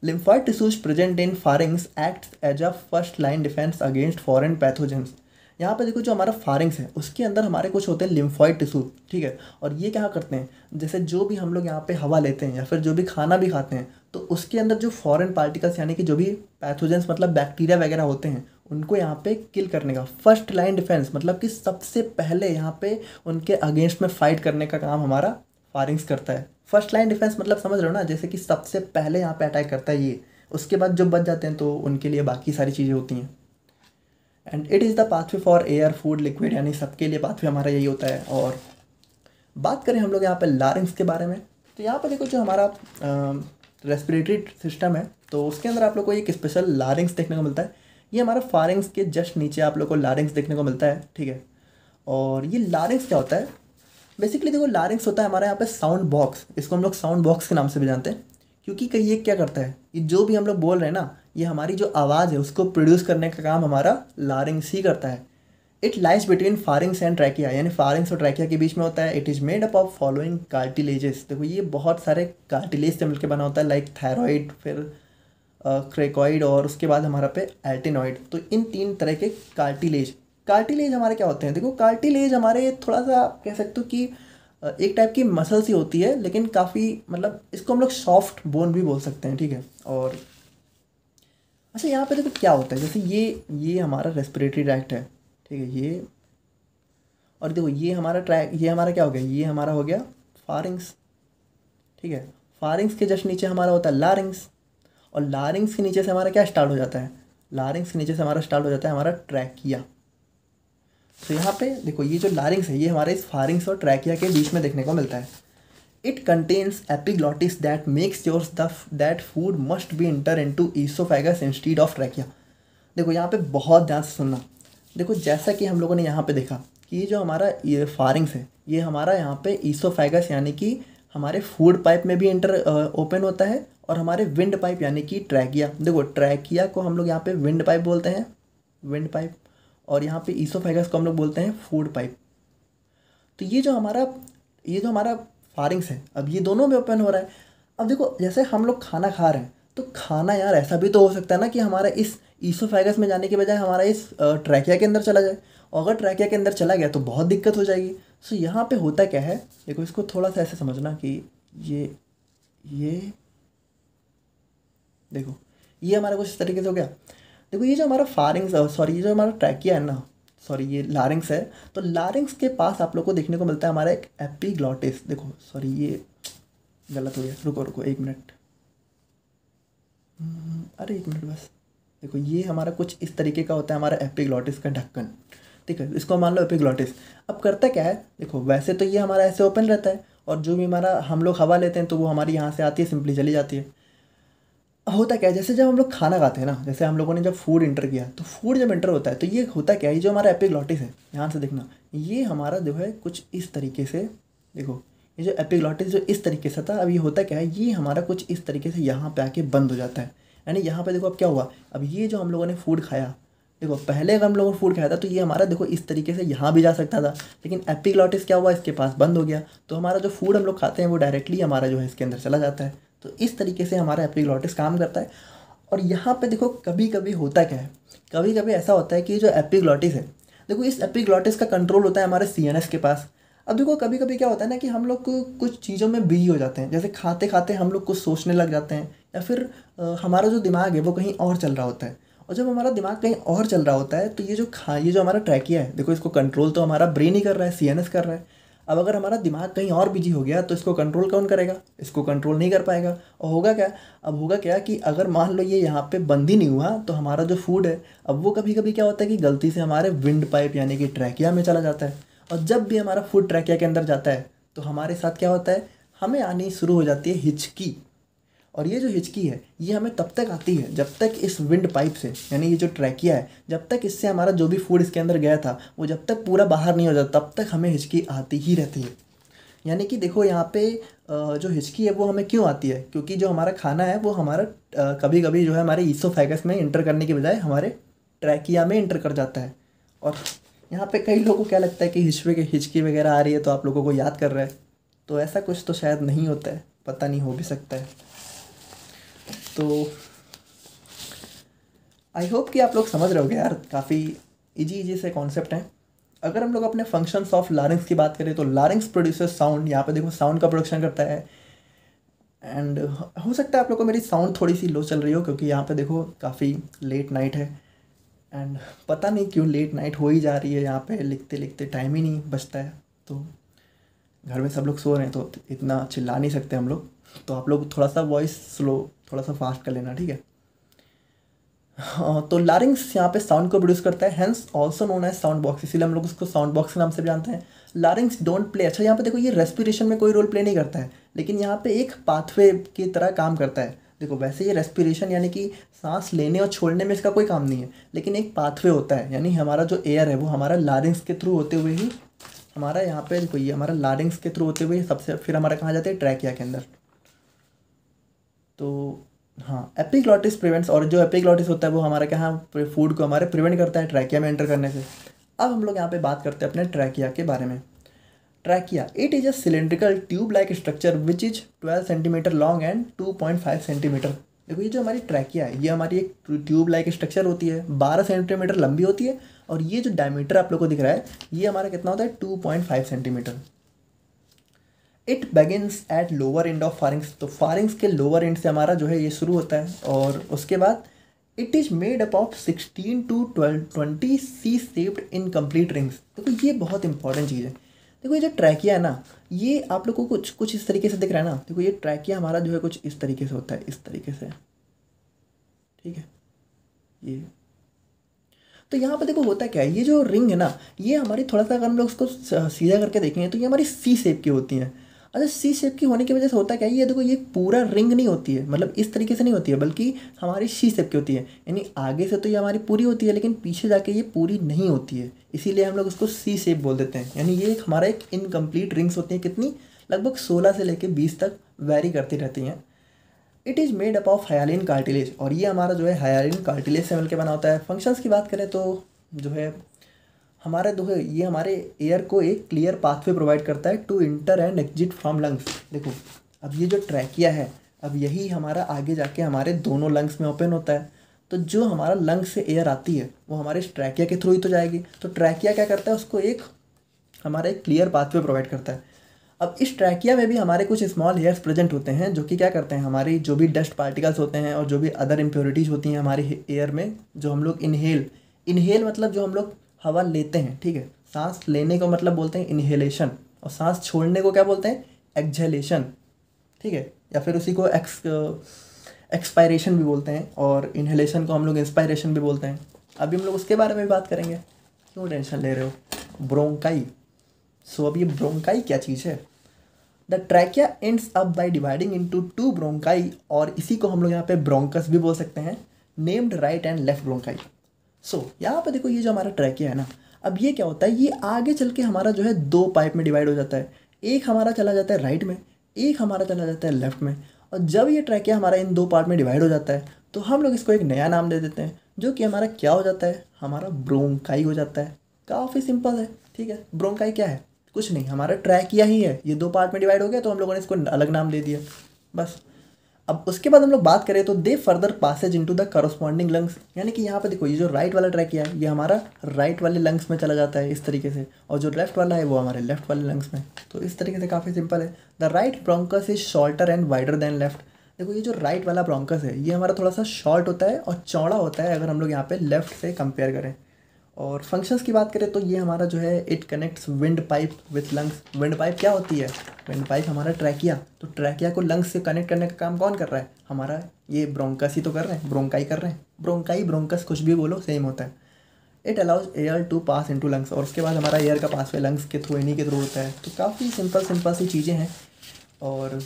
lymphoid tissues present in pharynx act as a first line defence against foreign pathogens यहाँ पे देखो जो हमारा फारिंग्स है उसके अंदर हमारे कुछ होते हैं लिम्फॉइड टिश्यू ठीक है और ये क्या करते हैं जैसे जो भी हम लोग यहाँ पे हवा लेते हैं या फिर जो भी खाना भी खाते हैं तो उसके अंदर जो फॉरेन पार्टिकल्स यानी कि जो भी पैथोजेंस मतलब बैक्टीरिया वगैरह होते हैं उनको यहाँ पे किल करने का फर्स्ट लाइन डिफेंस मतलब कि सबसे पहले यहाँ पे उनके अगेंस्ट में फाइट करने का काम हमारा फायरिंग्स करता है फर्स्ट लाइन डिफेंस मतलब समझ रहे हो ना जैसे कि सबसे पहले यहाँ पे अटैक करता है ये उसके बाद जो बच जाते हैं तो उनके लिए बाकी सारी चीज़ें होती हैं and it is the pathway for air food liquid यानी सबके लिए पाथवे हमारा यही होता है और बात करें हम लोग यहाँ पर लारिंग्स के बारे में तो यहाँ पर देखो जो हमारा रेस्पिरेटरी सिस्टम है तो उसके अंदर आप लोग को एक स्पेशल लारिंग्स देखने को मिलता है ये हमारा फारिंग्स के जस्ट नीचे आप लोग को लारिंग्स देखने को मिलता है ठीक है और ये लारिंग्स क्या होता है बेसिकली देखो लारिंग्स होता है हमारे यहाँ पे साउंड बॉक्स इसको हम लोग साउंड बॉक्स के नाम से भी जानते हैं क्योंकि कही ये क्या करता है ये जो भी हम लोग बोल रहे हैं ना ये हमारी जो आवाज़ है उसको प्रोड्यूस करने का काम हमारा लारिंग्स ही करता है it lies between pharynx and trachea यानी फारिंग्स और ट्रैकिया के बीच में होता है it is made up of following cartilages देखो ये बहुत सारे कार्टिलेज से मिलकर बना होता है लाइक थायरॉइड फिर क्रेकॉइड और उसके बाद हमारा पे एल्टीनॉइड तो इन तीन तरह के कार्टिलेज कार्टिलेज हमारे क्या होते हैं देखो कार्टिलेज हमारे थोड़ा सा आप कह सकते हो कि एक टाइप की मसल सी होती है लेकिन काफ़ी मतलब इसको हम लोग सॉफ्ट बोन भी बोल सकते हैं ठीक है और अच्छा यहाँ पे देखो क्या होता है जैसे ये ये हमारा रेस्पिरेटरी ट्रैक्ट है ठीक है ये और देखो ये हमारा ट्रैक ये हमारा क्या हो गया ये हमारा हो गया फारिंग्स ठीक है फारिंग्स के जस्ट नीचे हमारा होता है लारिंग्स और लारिंग्स के नीचे से हमारा क्या स्टार्ट हो जाता है लारिंग्स के नीचे से हमारा स्टार्ट हो जाता है हमारा ट्रैकिया तो यहाँ पे देखो ये जो लारिंग्स है ये हमारे इस फारिंग्स और ट्रैकिया के बीच में देखने को मिलता है it contains epiglottis that makes your that food must be enter in to oesophagus instead of trachea देखो यहाँ पे बहुत ध्यान से सुनना देखो जैसा कि हम लोगों ने यहाँ पे देखा कि ये जो हमारा ये फारिंग्स है ये हमारा यहाँ पे ईसोफेगस यानी कि हमारे फूड पाइप में भी इंटर ओपन होता है और हमारे विंड पाइप यानी कि ट्रैकिया देखो ट्रैकिया को हम लोग यहाँ पे विंड पाइप बोलते हैं विंड पाइप और यहाँ पे ईसोफेगस को हम लोग बोलते हैं फूड पाइप तो ये जो हमारा ये जो हमारा फारिंग्स है अब ये दोनों में ओपन हो रहा है अब देखो जैसे हम लोग खाना खा रहे हैं तो खाना यार ऐसा भी तो हो सकता है ना कि हमारा इस ईसोफेगस में जाने के बजाय हमारा इस ट्रैकिया के अंदर चला जाए और अगर ट्रैकिया के अंदर चला गया तो बहुत दिक्कत हो जाएगी सो यहाँ पे होता क्या है देखो इसको थोड़ा सा ऐसे समझना कि ये ये देखो ये हमारा कुछ इस तरीके से हो गया देखो ये जो हमारा फारिंग्स है सॉरी ये जो हमारा ट्रैकिया है ना सॉरी ये लारिंग्स है तो लारिंग्स के पास आप लोग को देखने को मिलता है हमारा एक एपीग्लॉटिस देखो सॉरी ये गलत हो गया रुको रुको एक मिनट हम्म, अरे एक मिनट बस देखो ये हमारा कुछ इस तरीके का होता है हमारा एपिग्लॉटिस का ढक्कन ठीक है इसको मान लो एपिग्लॉटिस अब करता क्या है देखो वैसे तो ये हमारा ऐसे ओपन रहता है और जो भी हमारा हम लोग हवा लेते हैं तो वो हमारी यहाँ से आती है सिंपली चली जाती है होता क्या है जैसे जब हम लोग खाना खाते हैं ना जैसे हम लोगों ने जब फूड इंटर किया तो फूड जब इंटर होता है तो ये होता क्या है ये जो हमारा एपिग्लॉटिस है ध्यान से देखना ये हमारा जो है कुछ इस तरीके से देखो ये जो एपिग्लॉटिस जो इस तरीके से था अब ये होता क्या है ये हमारा कुछ इस तरीके से यहाँ पे आके बंद हो जाता है यानी यहाँ पर देखो अब क्या हुआ अब ये जो हम लोगों ने फूड खाया देखो पहले अगर हम लोगों ने फूड खाया था तो ये हमारा देखो इस तरीके से यहाँ भी जा सकता था लेकिन एपिग्लॉटिस क्या हुआ इसके पास बंद हो गया तो हमारा जो फूड हम लोग खाते हैं वो डायरेक्टली हमारा जो है इसके अंदर चला जाता है तो इस तरीके से हमारा एपिग्लॉटिस काम करता है और यहाँ पे देखो कभी कभी होता क्या है कभी कभी ऐसा होता है कि जो एपिग्लॉटिस है देखो इस एपिग्लॉटिस का कंट्रोल होता है हमारे सी के पास अब देखो कभी कभी क्या होता है ना कि हम लोग कुछ चीज़ों में बिजी हो जाते हैं जैसे खाते खाते हम लोग कुछ सोचने लग जाते हैं या फिर हमारा जो दिमाग है वो कहीं और चल रहा होता है और जब हमारा दिमाग कहीं और चल रहा होता है तो ये जो खा ये जो हमारा ट्रैकिया है देखो इसको कंट्रोल तो हमारा ब्रेन ही कर रहा है सी कर रहा है अब अगर हमारा दिमाग कहीं और बिजी हो गया तो इसको कंट्रोल कौन करेगा इसको कंट्रोल नहीं कर पाएगा और होगा क्या अब होगा क्या कि अगर मान लो ये यहाँ पे बंद ही नहीं हुआ तो हमारा जो फूड है अब वो कभी कभी क्या होता है कि गलती से हमारे विंड पाइप यानी कि ट्रैकिया में चला जाता है और जब भी हमारा फूड ट्रैकिया के अंदर जाता है तो हमारे साथ क्या होता है हमें आनी शुरू हो जाती है हिचकी और ये जो हिचकी है ये हमें तब तक आती है जब तक इस विंड पाइप से यानी ये जो ट्रैकिया है जब तक इससे हमारा जो भी फूड इसके अंदर गया था वो जब तक पूरा बाहर नहीं हो जाता तब तक हमें हिचकी आती ही रहती है यानी कि देखो यहाँ पे जो हिचकी है वो हमें क्यों आती है क्योंकि जो हमारा खाना है वो हमारा कभी कभी जो है हमारे ईसोफेगस में इंटर करने के बजाय हमारे ट्रैकिया में इंटर कर जाता है और यहाँ पे कई लोगों को क्या लगता है कि हिचवे के हिचकी वगैरह आ रही है तो आप लोगों को याद कर रहा है तो ऐसा कुछ तो शायद नहीं होता है पता नहीं हो भी सकता है तो आई होप कि आप लोग समझ रहे हो यार काफ़ी इजी इजी से कॉन्सेप्ट हैं अगर हम लोग अपने फंक्शंस ऑफ लारेंस की बात करें तो लारेंस प्रोड्यूसर साउंड यहाँ पे देखो साउंड का प्रोडक्शन करता है एंड हो सकता है आप लोग को मेरी साउंड थोड़ी सी लो चल रही हो क्योंकि यहाँ पे देखो काफ़ी लेट नाइट है एंड पता नहीं क्यों लेट नाइट हो ही जा रही है यहाँ पे लिखते लिखते टाइम ही नहीं बचता है तो घर में सब लोग सो रहे हैं तो इतना चिल्ला नहीं सकते हम लोग तो आप लोग थोड़ा सा वॉइस स्लो थोड़ा सा फास्ट कर लेना ठीक है हाँ, तो लारिंग्स यहाँ पे साउंड को प्रोड्यूस करता है hence also known as sound box इसीलिए हम लोग उसको साउंड बॉक्स के नाम से भी जानते हैं लारिंग्स डोंट प्ले अच्छा यहाँ पे देखो ये रेस्पिरेशन में कोई रोल प्ले नहीं करता है लेकिन यहाँ पे एक पाथवे की तरह काम करता है देखो वैसे ये रेस्पिरेशन यानी कि सांस लेने और छोड़ने में इसका कोई काम नहीं है लेकिन एक पाथवे होता है यानी हमारा जो एयर है वो हमारा लारिंग्स के थ्रू होते हुए ही हमारा यहाँ पे देखो ये हमारा लारिंग्स के थ्रू होते हुए सबसे फिर हमारा कहाँ जाते हैं ट्रैकिया के अंदर तो हाँ एपिग्लॉटिस प्रिवेंट्स और जो एपिग्लॉटिस होता है वो हमारे क्या हाँ फूड को हमारे प्रिवेंट करता है ट्रैकिया में एंटर करने से अब हम लोग यहाँ पे बात करते हैं अपने ट्रैकिया के बारे में trachea it is a cylindrical tube like structure which is twelve centimetre long and five centimetre देखो ये जो हमारी ट्रैकिया है ये हमारी एक ट्यूब लाइक स्ट्रक्चर होती है बारह सेंटीमीटर लंबी होती है और ये जो डायमीटर आप लोग को दिख रहा है ये हमारा कितना होता है five centimetre it begins at lower end of pharynx तो फारिंग्स के लोअर एंड से हमारा जो है ये शुरू होता है और उसके बाद it is made up of sixteen to twelve twenty C shaped complete rings देखो ये बहुत इंपॉर्टेंट चीज़ है देखो ये जो ट्रैकिया है ना ये आप लोग को कुछ कुछ इस तरीके से दिख रहा है ना देखो ये ट्रैकिया हमारा जो है कुछ इस तरीके से होता है इस तरीके से ठीक है ये तो यहाँ पर देखो होता क्या है ये जो रिंग है ना ये हमारी थोड़ा सा अगर हम लोग उसको सीधा करके देखेंगे तो ये हमारी सी सेप की होती हैं अच्छा सी शेप की होने की वजह से होता क्या है ये देखो ये पूरा रिंग नहीं होती है मतलब इस तरीके से नहीं होती है बल्कि हमारी सी शेप की होती है यानी आगे से तो ये हमारी पूरी होती है लेकिन पीछे जाके ये पूरी नहीं होती है इसीलिए हम लोग इसको सी शेप बोल देते हैं यानी ये एक हमारा एक इनकम्प्लीट रिंग्स होती हैं कितनी लगभग सोलह से लेकर बीस तक वेरी करती रहती हैं it is made up of hyaline cartilage और ये हमारा जो है हयालिन कार्टिलेज से मिलकर बना होता है फंक्शंस की बात करें तो जो है हमारे दो ये हमारे एयर को एक क्लियर पाथवे प्रोवाइड करता है to enter and exit from lungs देखो अब ये जो ट्रैकिया है अब यही हमारा आगे जाके हमारे दोनों लंग्स में ओपन होता है तो जो हमारा लंग्स से एयर आती है वो हमारे इस ट्रैकिया के थ्रू ही तो जाएगी तो ट्रैकिया क्या करता है उसको एक हमारा एक क्लियर पाथवे प्रोवाइड करता है अब इस ट्रैकिया में भी हमारे कुछ स्मॉल हेयर्स प्रेजेंट होते हैं जो कि क्या करते हैं हमारी जो भी डस्ट पार्टिकल्स होते हैं और जो भी अदर इम्प्योरिटीज़ होती हैं हमारे एयर में जो हम लोग इनहेल इनहेल मतलब जो हम लोग हवा लेते हैं ठीक है सांस लेने को मतलब बोलते हैं इन्हेलेशन और सांस छोड़ने को क्या बोलते हैं एक्जेलेशन ठीक है या फिर उसी को एक्स एक्सपायरेशन भी बोलते हैं और इन्हेलेशन को हम लोग इंस्पायरेशन भी बोलते हैं अभी हम लोग उसके बारे में भी बात करेंगे क्यों टेंशन ले रहे हो ब्रोंकाई सो अब ये ब्रोंकाई क्या चीज़ है the trachea ends up by dividing into two bronchi और इसी को हम लोग यहाँ पे ब्रोंकस भी बोल सकते हैं named right and left bronchi so so, यहाँ पर देखो ये जो हमारा ट्रैकिया है ना अब ये क्या होता है ये आगे चल के हमारा जो है दो पाइप में डिवाइड हो जाता है एक हमारा चला जाता है राइट में एक हमारा चला जाता है लेफ्ट में और जब ये ट्रैकिया हमारा इन दो पार्ट में डिवाइड हो जाता है तो हम लोग इसको एक नया नाम दे देते हैं जो कि हमारा क्या हो जाता है हमारा ब्रोंकाई हो जाता है काफ़ी सिंपल है ठीक है ब्रोंकाई क्या है कुछ नहीं हमारा ट्रैकिया ही है ये दो पार्ट में डिवाइड हो गया तो हम लोगों ने इसको अलग नाम दे दिया बस अब उसके बाद हम लोग बात करें तो they further passes into the corresponding lungs यानी कि यहाँ पे देखो ये जो राइट वाला ट्रैक है ये हमारा राइट वाले लंग्स में चला जाता है इस तरीके से और जो लेफ्ट वाला है वो हमारे लेफ्ट वाले लंग्स में तो इस तरीके से काफ़ी सिंपल है the right bronchus is shorter and wider than left देखो ये जो राइट वाला ब्रोंकस है ये हमारा थोड़ा सा शॉर्ट होता है और चौड़ा होता है अगर हम लोग यहाँ पे लेफ्ट से कंपेयर करें और फंक्शंस की बात करें तो ये हमारा जो है it connects windpipe with lungs windpipe क्या होती है विंड पाइप हमारा ट्रैकिया तो ट्रैकिया को लंग्स से कनेक्ट करने का काम कौन कर रहा है हमारा ये ब्रोंकस ही तो कर रहे हैं ब्रोंकाई कर रहे हैं ब्रोंकाई ब्रोंकस कुछ भी बोलो सेम होता है it allows air to pass in lungs और उसके बाद हमारा एयर का पास हुआ लंग्स के थ्रू इन्हीं के थ्रू होता है तो काफ़ी सिंपल सिंपल सी चीज़ें हैं और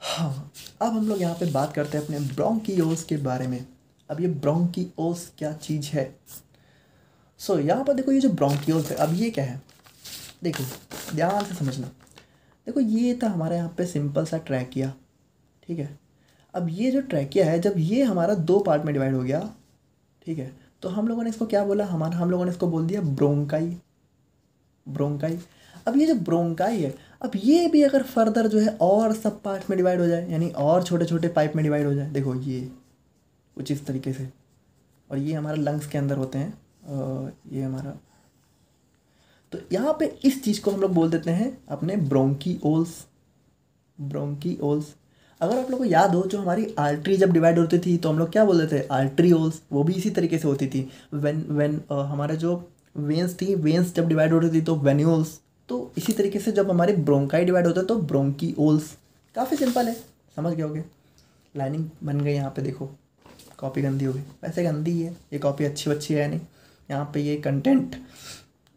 हाँ अब हम लोग यहाँ पे बात करते हैं अपने ब्रोंकियोज के बारे में अब ये ब्रोंकिओस क्या चीज़ है सो so, यहाँ पर देखो ये जो ब्रोंकियोस है अब ये क्या है देखो ध्यान से समझना देखो ये था हमारे यहाँ पे सिंपल सा ट्रैकिया ठीक है अब ये जो ट्रैकिया है जब ये हमारा दो पार्ट में डिवाइड हो गया ठीक है तो हम लोगों ने इसको क्या बोला हमारा हम लोगों ने इसको बोल दिया ब्रोंकाई ब्रोंकाई अब ये जो ब्रोंकाई है अब ये भी अगर फर्दर जो है और सब पार्ट में डिवाइड हो जाए यानी और छोटे छोटे पाइप में डिवाइड हो जाए देखो ये कुछ इस तरीके से और ये हमारा लंग्स के अंदर होते हैं ये हमारा तो यहाँ पे इस चीज़ को हम लोग बोल देते हैं अपने ब्रोंकी ओल्स ब्रोंकी ओल्स अगर आप लोग को याद हो जो हमारी आर्टरी जब डिवाइड होती थी तो हम लोग क्या बोलते थे आर्टरी ओल्स वो भी इसी तरीके से होती थी वेन वेन हमारा जो वेंस थी वेंस जब डिवाइड होती थी तो वेन्यूल्स तो इसी तरीके से जब हमारे ब्रोंकाई डिवाइड होता है तो ब्रोंकी ओल्स काफ़ी सिंपल है समझ गए होगे लाइनिंग बन गई यहाँ पे देखो कॉपी गंदी हो गई वैसे गंदी है ये कॉपी अच्छी अच्छी है नहीं यहाँ पे ये कंटेंट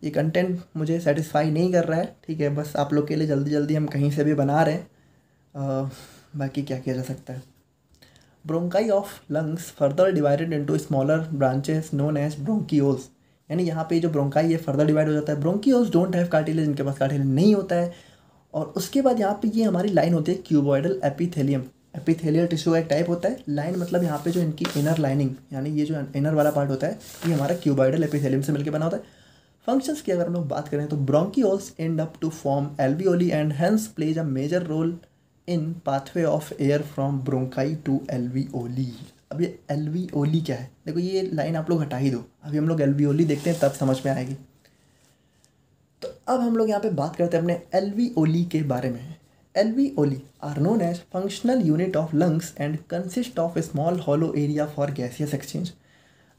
ये कंटेंट मुझे सेटिस्फाई नहीं कर रहा है ठीक है बस आप लोग के लिए जल्दी जल्दी हम कहीं से भी बना रहे हैं बाकी क्या किया जा सकता है bronchi of lungs further divided into smaller branches known as bronchioles यानी यहाँ पे जो ब्रोंकाई है फर्दर डिवाइड हो जाता है ब्रोंकियोल्स डोंट हैव कार्टिलेज इनके पास कार्टिलेज नहीं होता है और उसके बाद यहाँ पे ये हमारी लाइन होती है क्यूबॉइडल एपिथेलियम एपिथेलियल टिश्यू का एक टाइप होता है लाइन मतलब यहाँ पे जो इनकी इनर लाइनिंग यानी ये जो इनर वाला पार्ट होता है ये हमारा क्यूबाइडल एपिथेलियम से मिलकर बना होता है फंक्शंस की अगर हम लोग बात करें तो ओल्स end up to form alveoli and hence plays a major role in pathway of air from bronchi to alveoli अब ये एल्वियोली क्या है देखो ये लाइन आप लोग हटा ही दो अभी हम लोग एल्वियोली देखते हैं तब समझ में आएगी तो अब हम लोग यहाँ पे बात करते हैं अपने एल्वियोली के बारे में Alveoli are known as functional unit of lungs and consist of a small hollow area for gaseous exchange.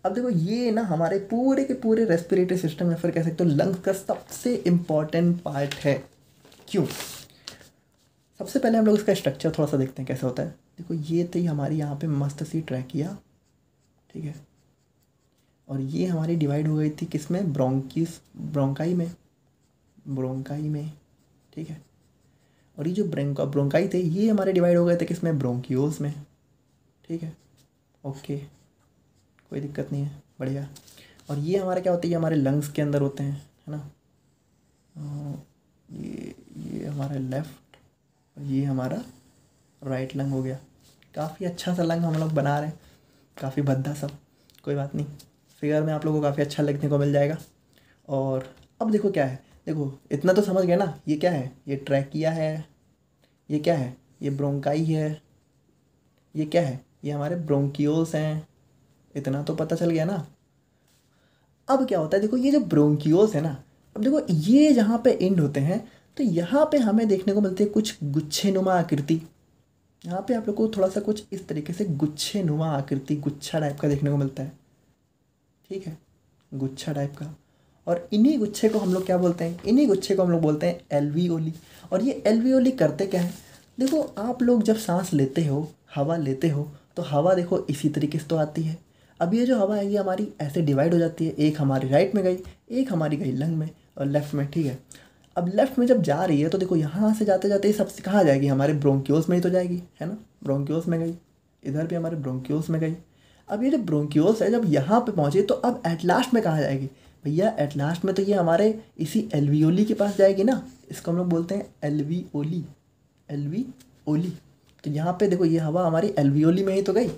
अब देखो ये ना हमारे पूरे के पूरे रेस्पिरेटरी सिस्टम में फिर कह सकते हो लंग्स का सबसे इम्पॉर्टेंट पार्ट है क्यों सबसे पहले हम लोग इसका स्ट्रक्चर थोड़ा सा देखते हैं कैसे होता है देखो ये थी तो हमारी यहाँ पे मस्त सी ट्रैकिया ठीक है और ये हमारी डिवाइड हो गई थी किस में ब्रोंकिस ब्रोंकाई में ब्रोंकाई में ठीक है और ये जो ब्रेंका ब्रोंकाई थे ये हमारे डिवाइड हो गए थे किसमें ब्रोंकियोल्स में ठीक है ओके कोई दिक्कत नहीं है बढ़िया और ये हमारे क्या होते हैं ये हमारे लंग्स के अंदर होते हैं है ना ये ये हमारा लेफ़्ट ये हमारा राइट लंग हो गया काफ़ी अच्छा सा लंग हम लोग बना रहे हैं काफ़ी भद्दा सब कोई बात नहीं फिगर में आप लोगों को काफ़ी अच्छा लगने को मिल जाएगा और अब देखो क्या है देखो इतना तो समझ गए ना ये क्या है ये ट्रैकिया है ये क्या है ये ब्रोंकाई है ये क्या है ये हमारे ब्रोंकियोल्स हैं इतना तो पता चल गया ना अब क्या होता है देखो ये जो ब्रोंकियोल्स है ना अब देखो ये जहाँ पे एंड होते हैं तो यहाँ पे हमें देखने को मिलती है कुछ गुच्छे नुमा आकृति यहाँ पे आप लोग को थोड़ा सा कुछ इस तरीके से गुच्छे नुमा आकृति गुच्छा टाइप का देखने को मिलता है ठीक है गुच्छा टाइप का और इन्हीं गुच्छे को हम लोग क्या बोलते हैं इन्हीं गुच्छे को हम लोग बोलते हैं एलवीओली और ये एलवीओली करते क्या है देखो आप लोग जब सांस लेते हो हवा लेते हो तो हवा देखो इसी तरीके से तो आती है अब ये जो हवा है ये हमारी ऐसे डिवाइड हो जाती है एक हमारी राइट में गई एक हमारी गई लंग में और लेफ़्ट में ठीक है अब लेफ़्ट में जब जा रही है तो देखो यहाँ से जाते जाते ये सबसे कहाँ जाएगी हमारे ब्रोंक्योस में ही तो जाएगी है ना ब्रोंक्योस में गई इधर भी हमारे ब्रोंक्योस में गई अब ये जब ब्रोंक्योस है जब यहाँ पे पहुँचे तो अब एट लास्ट में कहाँ जाएगी भैया एट लास्ट में तो ये हमारे इसी एलवीओली के पास जाएगी ना इसको हम लोग बोलते हैं एलवीओली एलवीओली तो यहाँ पे देखो ये हवा हमारी एलवीओली में ही तो गई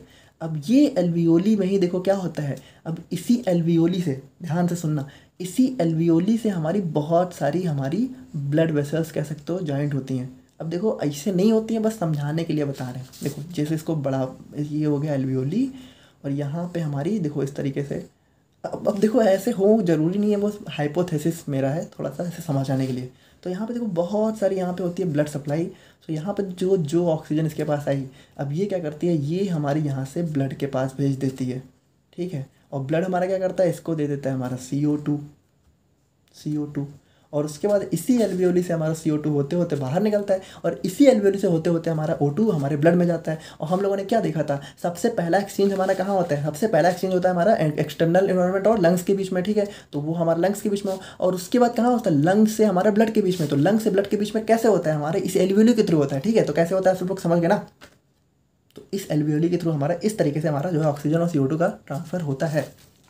अब ये एलवीओली में ही देखो क्या होता है अब इसी एलवीओली से ध्यान से सुनना इसी एलवीओली से हमारी बहुत सारी हमारी ब्लड वेसल्स कह सकते हो जॉइंट होती हैं अब देखो ऐसे नहीं होती हैं बस समझाने के लिए बता रहे हैं देखो जैसे इसको बड़ा ये हो गया एलवीओली और यहाँ पे हमारी देखो इस तरीके से अब अब देखो ऐसे हो जरूरी नहीं है वो हाइपोथेसिस मेरा है थोड़ा सा ऐसे समझाने के लिए तो यहाँ पे देखो बहुत सारी यहाँ पे होती है ब्लड सप्लाई तो यहाँ पर जो जो ऑक्सीजन इसके पास आई अब ये क्या करती है ये हमारे यहाँ से ब्लड के पास भेज देती है ठीक है और ब्लड हमारा क्या करता है इसको दे देता है हमारा सी O to C O to और उसके बाद इसी एल्वियोली से हमारा सी होते होते बाहर निकलता है और इसी एल्वियोली से होते होते हमारा ओ हमारे ब्लड में जाता है और हम लोगों ने क्या देखा था सबसे पहला एक्सचेंज हमारा कहाँ होता है सबसे पहला एक्सचेंज होता है हमारा एक्सटर्नल इन्वायरमेंट और लंग्स के बीच में ठीक है तो वो हमारे लंग्स के बीच में हो और उसके बाद कहाँ होता है लंग्स से हमारे ब्लड के बीच में तो लंग्स से ब्लड के बीच में कैसे होता है हमारे इस एलवियोली के थ्रू होता है ठीक है तो कैसे होता है सब लोग समझ गए ना तो इस एलवियोली के थ्रू हमारा इस तरीके से हमारा जो है ऑक्सीजन और सी का ट्रांसफ़र होता है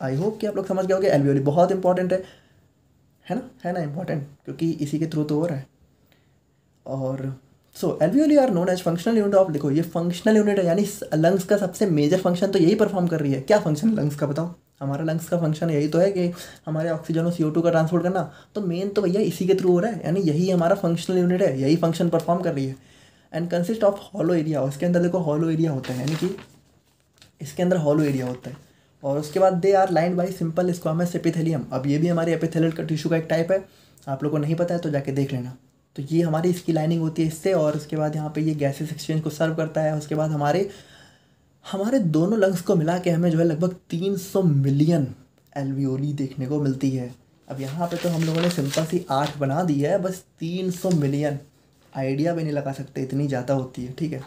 आई होप कि आप लोग समझ गए होंगे एलवियोली बहुत इंपॉर्टेंट है है ना है ना इम्पॉर्टेंट क्योंकि इसी के थ्रू तो हो रहा है और so alveoli are known as functional unit of लिखो ये फंक्शनल यूनिट है यानी लंग्स का सबसे मेजर फंक्शन तो यही परफॉर्म कर रही है क्या फंक्शन लंग्स का बताओ हमारा लंग्स का फंक्शन यही तो है कि हमारे ऑक्सीजन और सी का ट्रांसपोर्ट करना तो मेन तो भैया इसी के थ्रू हो रहा है यानी यही हमारा फंक्शनल यूनिट है यही फंक्शन परफॉर्म कर रही है and consist of hollow area उसके अंदर देखो हॉलो एरिया होता है यानी कि इसके अंदर हॉलो एरिया होता है और उसके बाद they are line by simple squamous epithelium अब ये भी हमारे एपिथेलियल का टिश्यू का एक टाइप है आप लोगों को नहीं पता है तो जाके देख लेना तो ये हमारी इसकी लाइनिंग होती है इससे और उसके बाद यहाँ पे ये गैसेस एक्सचेंज को सर्व करता है उसके बाद हमारे हमारे दोनों लंग्स को मिला के हमें जो है लगभग तीन मिलियन एल्वियोली देखने को मिलती है अब यहाँ पर तो हम लोगों ने सिंपल सी आठ बना दी है बस तीन मिलियन आइडिया भी नहीं लगा सकते इतनी ज़्यादा होती है ठीक है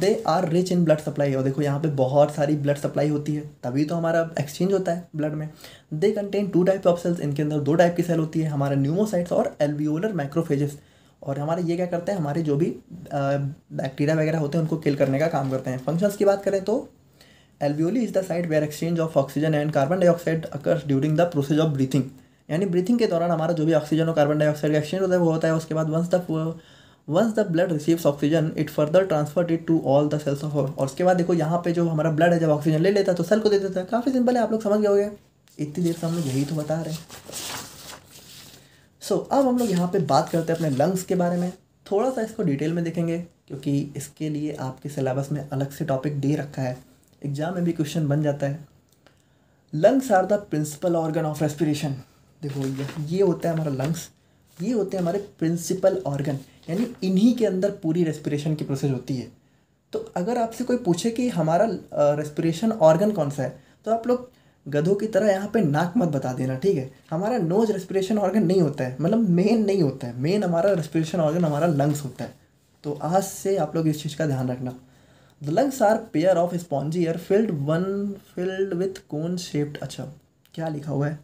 they are rich in blood supply और देखो यहाँ पे बहुत सारी ब्लड सप्लाई होती है तभी तो हमारा एक्सचेंज होता है ब्लड में they contain two type of cells इनके अंदर दो टाइप की सेल होती है हमारे न्यूमोसाइट्स और एल्वियोलर माइक्रोफेजेस और हमारे ये क्या करते हैं हमारे जो भी बैक्टीरिया वगैरह होते हैं उनको किल करने का काम करते हैं फंक्शंस की बात करें तो alveoli is the site where exchange of oxygen and carbon dioxide occurs during the process of breathing यानी ब्रीथिंग के दौरान हमारा जो भी ऑक्सीजन और कार्बन डाइऑक्साइड का एक्सचेंज होता है वो होता है उसके बाद once the once the blood receives oxygen it further transferred it to all the cells of और उसके बाद देखो यहाँ पे जो हमारा ब्लड है जब ऑक्सीजन ले लेता है तो सेल को दे देता है काफ़ी सिंपल है आप लोग समझ गए होंगे इतनी देर से हम लोग यही तो बता रहे हैं सो so, अब हम लोग यहाँ पे बात करते हैं अपने लंग्स के बारे में थोड़ा सा इसको डिटेल में देखेंगे क्योंकि इसके लिए आपके सिलेबस में अलग से टॉपिक दे रखा है एग्जाम में भी क्वेश्चन बन जाता है lungs are the principal organ of respiration देखो ये होता है हमारा लंग्स ये होते हैं हमारे प्रिंसिपल ऑर्गन यानी इन्हीं के अंदर पूरी रेस्पिरेशन की प्रोसेस होती है तो अगर आपसे कोई पूछे कि हमारा रेस्पिरेशन ऑर्गन कौन सा है तो आप लोग गधों की तरह यहाँ पे नाक मत बता देना ठीक है हमारा नोज रेस्पिरेशन ऑर्गन नहीं होता है मतलब मेन नहीं होता है मेन हमारा रेस्पिरेशन ऑर्गन हमारा लंग्स होता है तो आज से आप लोग इस चीज़ का ध्यान रखना the lungs are pair of spongy air filled one filled with cone shaped अच्छा क्या लिखा हुआ है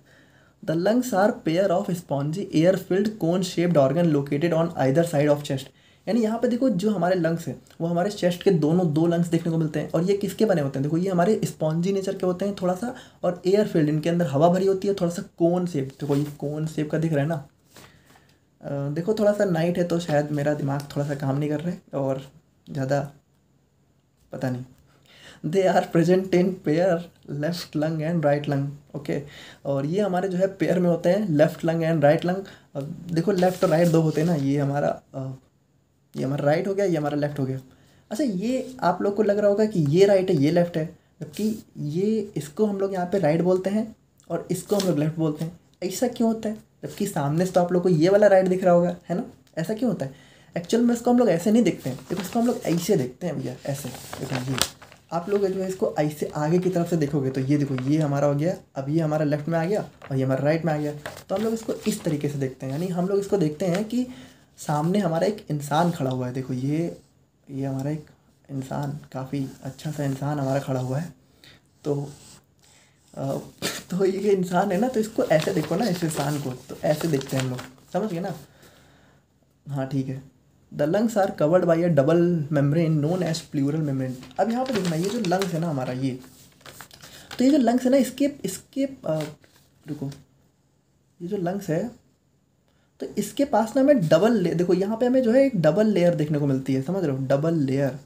the lungs are pair of spongy air filled cone shaped organ located on either side of chest यानी यहाँ पे देखो जो हमारे लंग्स हैं वो हमारे चेस्ट के दोनों दो लंग्स देखने को मिलते हैं और ये किसके बने होते हैं देखो ये हमारे स्पॉन्जी नेचर के होते हैं थोड़ा सा और एयर फिल्ड इनके अंदर हवा भरी होती है थोड़ा सा कोन शेप देखो ये कोन शेप का दिख रहा है ना देखो थोड़ा सा नाइट है तो शायद मेरा दिमाग थोड़ा सा काम नहीं कर रहा है और ज़्यादा पता नहीं they are present in pair left lung and right lung okay और ये हमारे जो है पेयर में होते हैं left lung and right lung देखो लेफ्ट और राइट दो होते हैं ना ये हमारा ये हमारा राइट हो गया ये हमारा लेफ्ट हो गया अच्छा ये आप लोग को लग रहा होगा कि ये राइट है ये लेफ्ट है जबकि ये इसको हम लोग यहाँ पे राइट बोलते हैं और इसको हम लोग लेफ्ट बोलते हैं ऐसा क्यों होता है जबकि सामने से तो आप लोग को ये वाला राइट दिख रहा होगा है ना ऐसा क्यों होता है एक्चुअल में इसको हम लोग ऐसे नहीं देखते हैं देखो इसको हम लोग ऐसे देखते हैं भैया ऐसे देखो ये आप लोग जो है इसको ऐसे आगे की तरफ से देखोगे तो ये देखो ये हमारा हो गया अब ये हमारा लेफ्ट में आ गया और ये हमारा राइट में आ गया तो हम लोग इसको इस तरीके से देखते हैं यानी हम लोग इसको देखते हैं कि सामने हमारा एक इंसान खड़ा हुआ है देखो ये ये हमारा एक इंसान काफ़ी अच्छा सा इंसान हमारा खड़ा हुआ है तो आ, तो ये इंसान है ना तो इसको ऐसे देखो ना इस इंसान को तो ऐसे देखते हैं हम लोग समझ गए ना हाँ ठीक है the lungs are covered by a double membrane known as pleural membrane अब यहाँ पर देखना ये जो लंग्स है ना हमारा ये तो ये जो लंग्स है ना इसके इसके रुको ये जो लंग्स है तो इसके पास ना हमें डबल ले देखो यहाँ पे हमें जो है एक डबल लेयर देखने को मिलती है समझ रहे हो डबल लेयर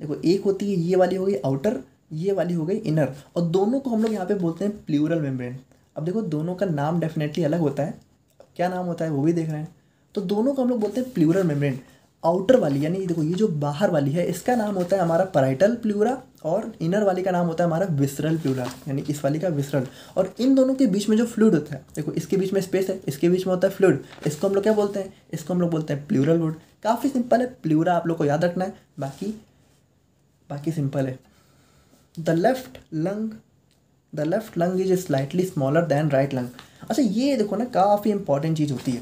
देखो एक होती है ये वाली हो गई आउटर ये वाली हो गई इनर और दोनों को हम लोग यहाँ पे बोलते हैं प्लूरल मेम्ब्रेन अब देखो दोनों का नाम डेफिनेटली अलग होता है क्या नाम होता है वो भी देख रहे हैं तो दोनों को हम लोग बोलते हैं प्लूरल मेम्ब्रेन आउटर वाली यानी देखो ये जो बाहर वाली है इसका नाम होता है हमारा पराइटल प्लूरा और इनर वाली का नाम होता है हमारा विसरल प्लूरा यानी इस वाली का विसरल और इन दोनों के बीच में जो फ्लूड होता है देखो इसके बीच में स्पेस है इसके बीच में होता है फ्लूड इसको हम लोग क्या बोलते हैं इसको हम लोग बोलते हैं प्लूरल वुड काफ़ी सिंपल है प्लूरा आप लोग को याद रखना है बाकी बाकी सिंपल है the left lung the left lung is slightly smaller than right lung अच्छा ये देखो ना काफ़ी इंपॉर्टेंट चीज़ होती है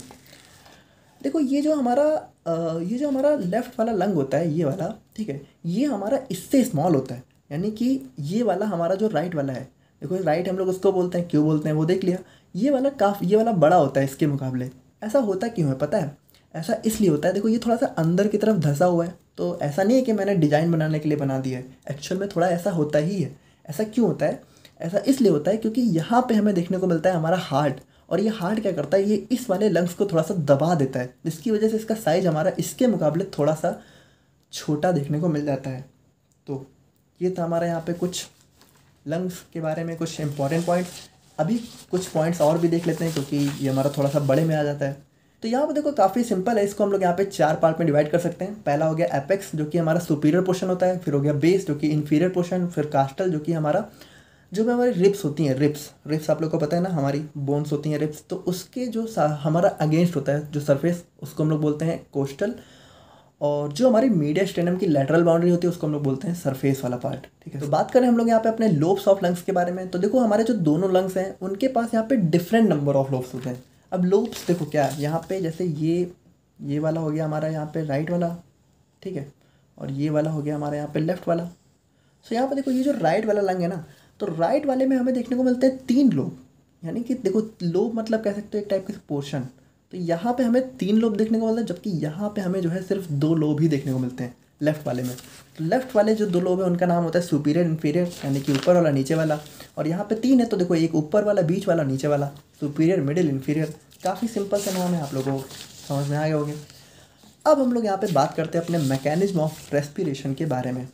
देखो ये जो हमारा ये जो हमारा लेफ़्ट वाला लंग होता है ये वाला ठीक है ये हमारा इससे स्मॉल होता है यानी कि ये वाला हमारा जो राइट वाला है देखो राइट हम लोग उसको बोलते हैं क्यों बोलते हैं वो देख लिया ये वाला काफ़ ये वाला बड़ा होता है इसके मुकाबले ऐसा होता क्यों है पता है ऐसा इसलिए होता है देखो ये थोड़ा सा अंदर की तरफ धंसा हुआ है तो ऐसा नहीं है कि मैंने डिज़ाइन बनाने के लिए बना दिया है एक्चुअल में थोड़ा ऐसा होता ही है ऐसा क्यों होता है ऐसा इसलिए होता है क्योंकि यहाँ पे हमें देखने को मिलता है हमारा हार्ट और ये हार्ट क्या करता है ये इस वाले लंग्स को थोड़ा सा दबा देता है जिसकी वजह से इसका साइज हमारा इसके मुकाबले थोड़ा सा छोटा देखने को मिल जाता है तो ये था हमारा यहाँ पे कुछ लंग्स के बारे में कुछ इंपॉर्टेंट पॉइंट्स अभी कुछ पॉइंट्स और भी देख लेते हैं क्योंकि ये हमारा थोड़ा सा बड़े में आ जाता है तो यहाँ पर देखो काफ़ी सिंपल है इसको हम लोग यहाँ पे चार पार्ट में डिवाइड कर सकते हैं पहला हो गया एपेक्स जो कि हमारा सुपीरियर पोर्शन होता है फिर हो गया बेस जो कि इन्फीरियर पोर्शन फिर कास्टल जो कि हमारा जो भी हमारी रिप्स होती हैं रिप्स रिप्स आप लोग को पता है ना हमारी बोन्स होती हैं रिप्स तो उसके जो हमारा अगेंस्ट होता है जो सरफेस उसको हम लोग बोलते हैं कोस्टल और जो हमारी मीडिया स्टेनम की लेटरल बाउंड्री होती है उसको हम लोग बोलते हैं सरफेस वाला पार्ट ठीक है तो बात करें हम लोग यहाँ पे अपने लोब्स ऑफ लंग्स के बारे में तो देखो हमारे जो दोनों लंग्स हैं उनके पास यहाँ पे डिफरेंट नंबर ऑफ लोब्स होते हैं अब लोब्स देखो क्या है यहाँ पे जैसे ये ये वाला हो गया हमारा यहाँ पे राइट वाला ठीक है और ये वाला हो गया हमारा यहाँ पे लेफ्ट वाला सो यहाँ पे देखो ये जो राइट वाला लंग है ना तो राइट वाले में हमें देखने को मिलते हैं तीन लोब यानी कि देखो लोब मतलब कह सकते हो एक टाइप के पोर्शन तो यहाँ पे हमें तीन लोब देखने को मिलते हैं जबकि यहाँ पे हमें जो है सिर्फ दो लोब ही देखने को मिलते हैं लेफ्ट वाले में तो लेफ्ट वाले जो दो लोब हैं उनका नाम होता है सुपीरियर इन्फीरियर यानी कि ऊपर वाला नीचे वाला और यहाँ पे तीन है तो देखो एक ऊपर वाला बीच वाला नीचे वाला सुपीरियर मिडिल इन्फीरियर काफ़ी सिंपल से नाम है आप लोगों को समझ में आ गए होंगे अब हम लोग यहाँ पे बात करते हैं अपने मैकेनिज्म ऑफ रेस्पिरेशन के बारे में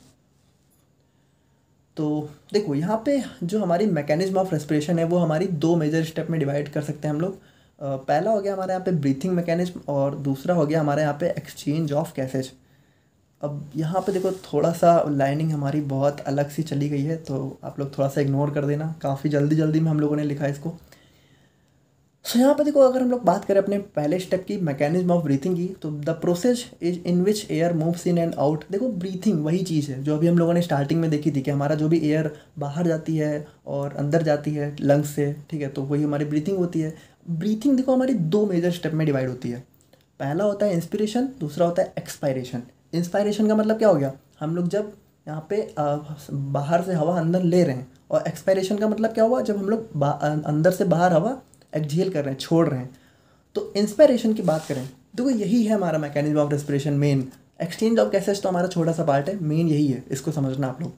तो देखो यहाँ पे जो हमारी मैकेनिज्म ऑफ रेस्पिरेशन है वो हमारी दो मेजर स्टेप में डिवाइड कर सकते हैं हम लोग पहला हो गया हमारे यहाँ पे ब्रीथिंग मैकेनिज्म और दूसरा हो गया हमारे यहाँ पे एक्सचेंज ऑफ गैसेज अब यहाँ पे देखो थोड़ा सा लाइनिंग हमारी बहुत अलग सी चली गई है तो आप लोग थोड़ा सा इग्नोर कर देना काफ़ी जल्दी जल्दी में हम लोगों ने लिखा इसको सो यहाँ पर देखो अगर हम लोग बात करें अपने पहले स्टेप की मैकेनिज्म ऑफ ब्रीथिंग की तो the process is in which air moves in and out देखो ब्रीथिंग वही चीज़ है जो अभी हम लोगों ने स्टार्टिंग में देखी थी कि हमारा जो भी एयर बाहर जाती है और अंदर जाती है लंग्स से ठीक है तो वही हमारी ब्रीथिंग होती है ब्रीथिंग देखो हमारी दो मेजर स्टेप में डिवाइड होती है पहला होता है इंस्पिरेशन दूसरा होता है एक्सपायरेशन इंस्पायरेशन का मतलब क्या हो गया हम लोग जब यहाँ पे बाहर से हवा अंदर ले रहे हैं और एक्सपायरेशन का मतलब क्या हुआ जब हम लोग अंदर से बाहर हवा एक्जेल कर रहे हैं छोड़ रहे हैं तो इंस्पायरेशन की बात करें देखो यही है हमारा mechanism of respiration main exchange of gases तो हमारा छोटा सा पार्ट है मेन यही है इसको समझना आप लोग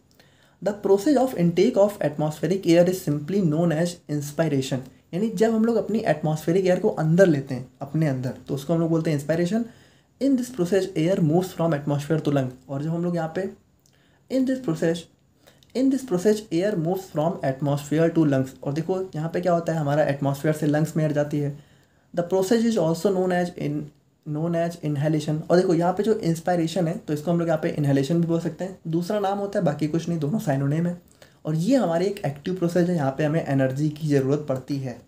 the process of intake of atmospheric air is simply known as inspiration यानी जब हम लोग अपनी एटमॉस्फेरिक एयर को अंदर लेते हैं अपने अंदर तो उसको हम लोग बोलते हैं inspiration in this process air moves from atmosphere to lung और जब हम लोग यहाँ पे in this process in this process air move from atmosphere to lungs और देखो यहाँ पे क्या होता है हमारा एटमोसफियर से लंग्स में एयर जाती है the process is also known as in known as inhalation और देखो यहाँ पे जो इंस्पायरेशन है तो इसको हम लोग यहाँ पे इन्हेलेशन भी बोल सकते हैं दूसरा नाम होता है बाकी कुछ नहीं दोनों साइनोनेम है और ये हमारी एक एक्टिव प्रोसेस है यहाँ पे हमें एनर्जी की ज़रूरत पड़ती है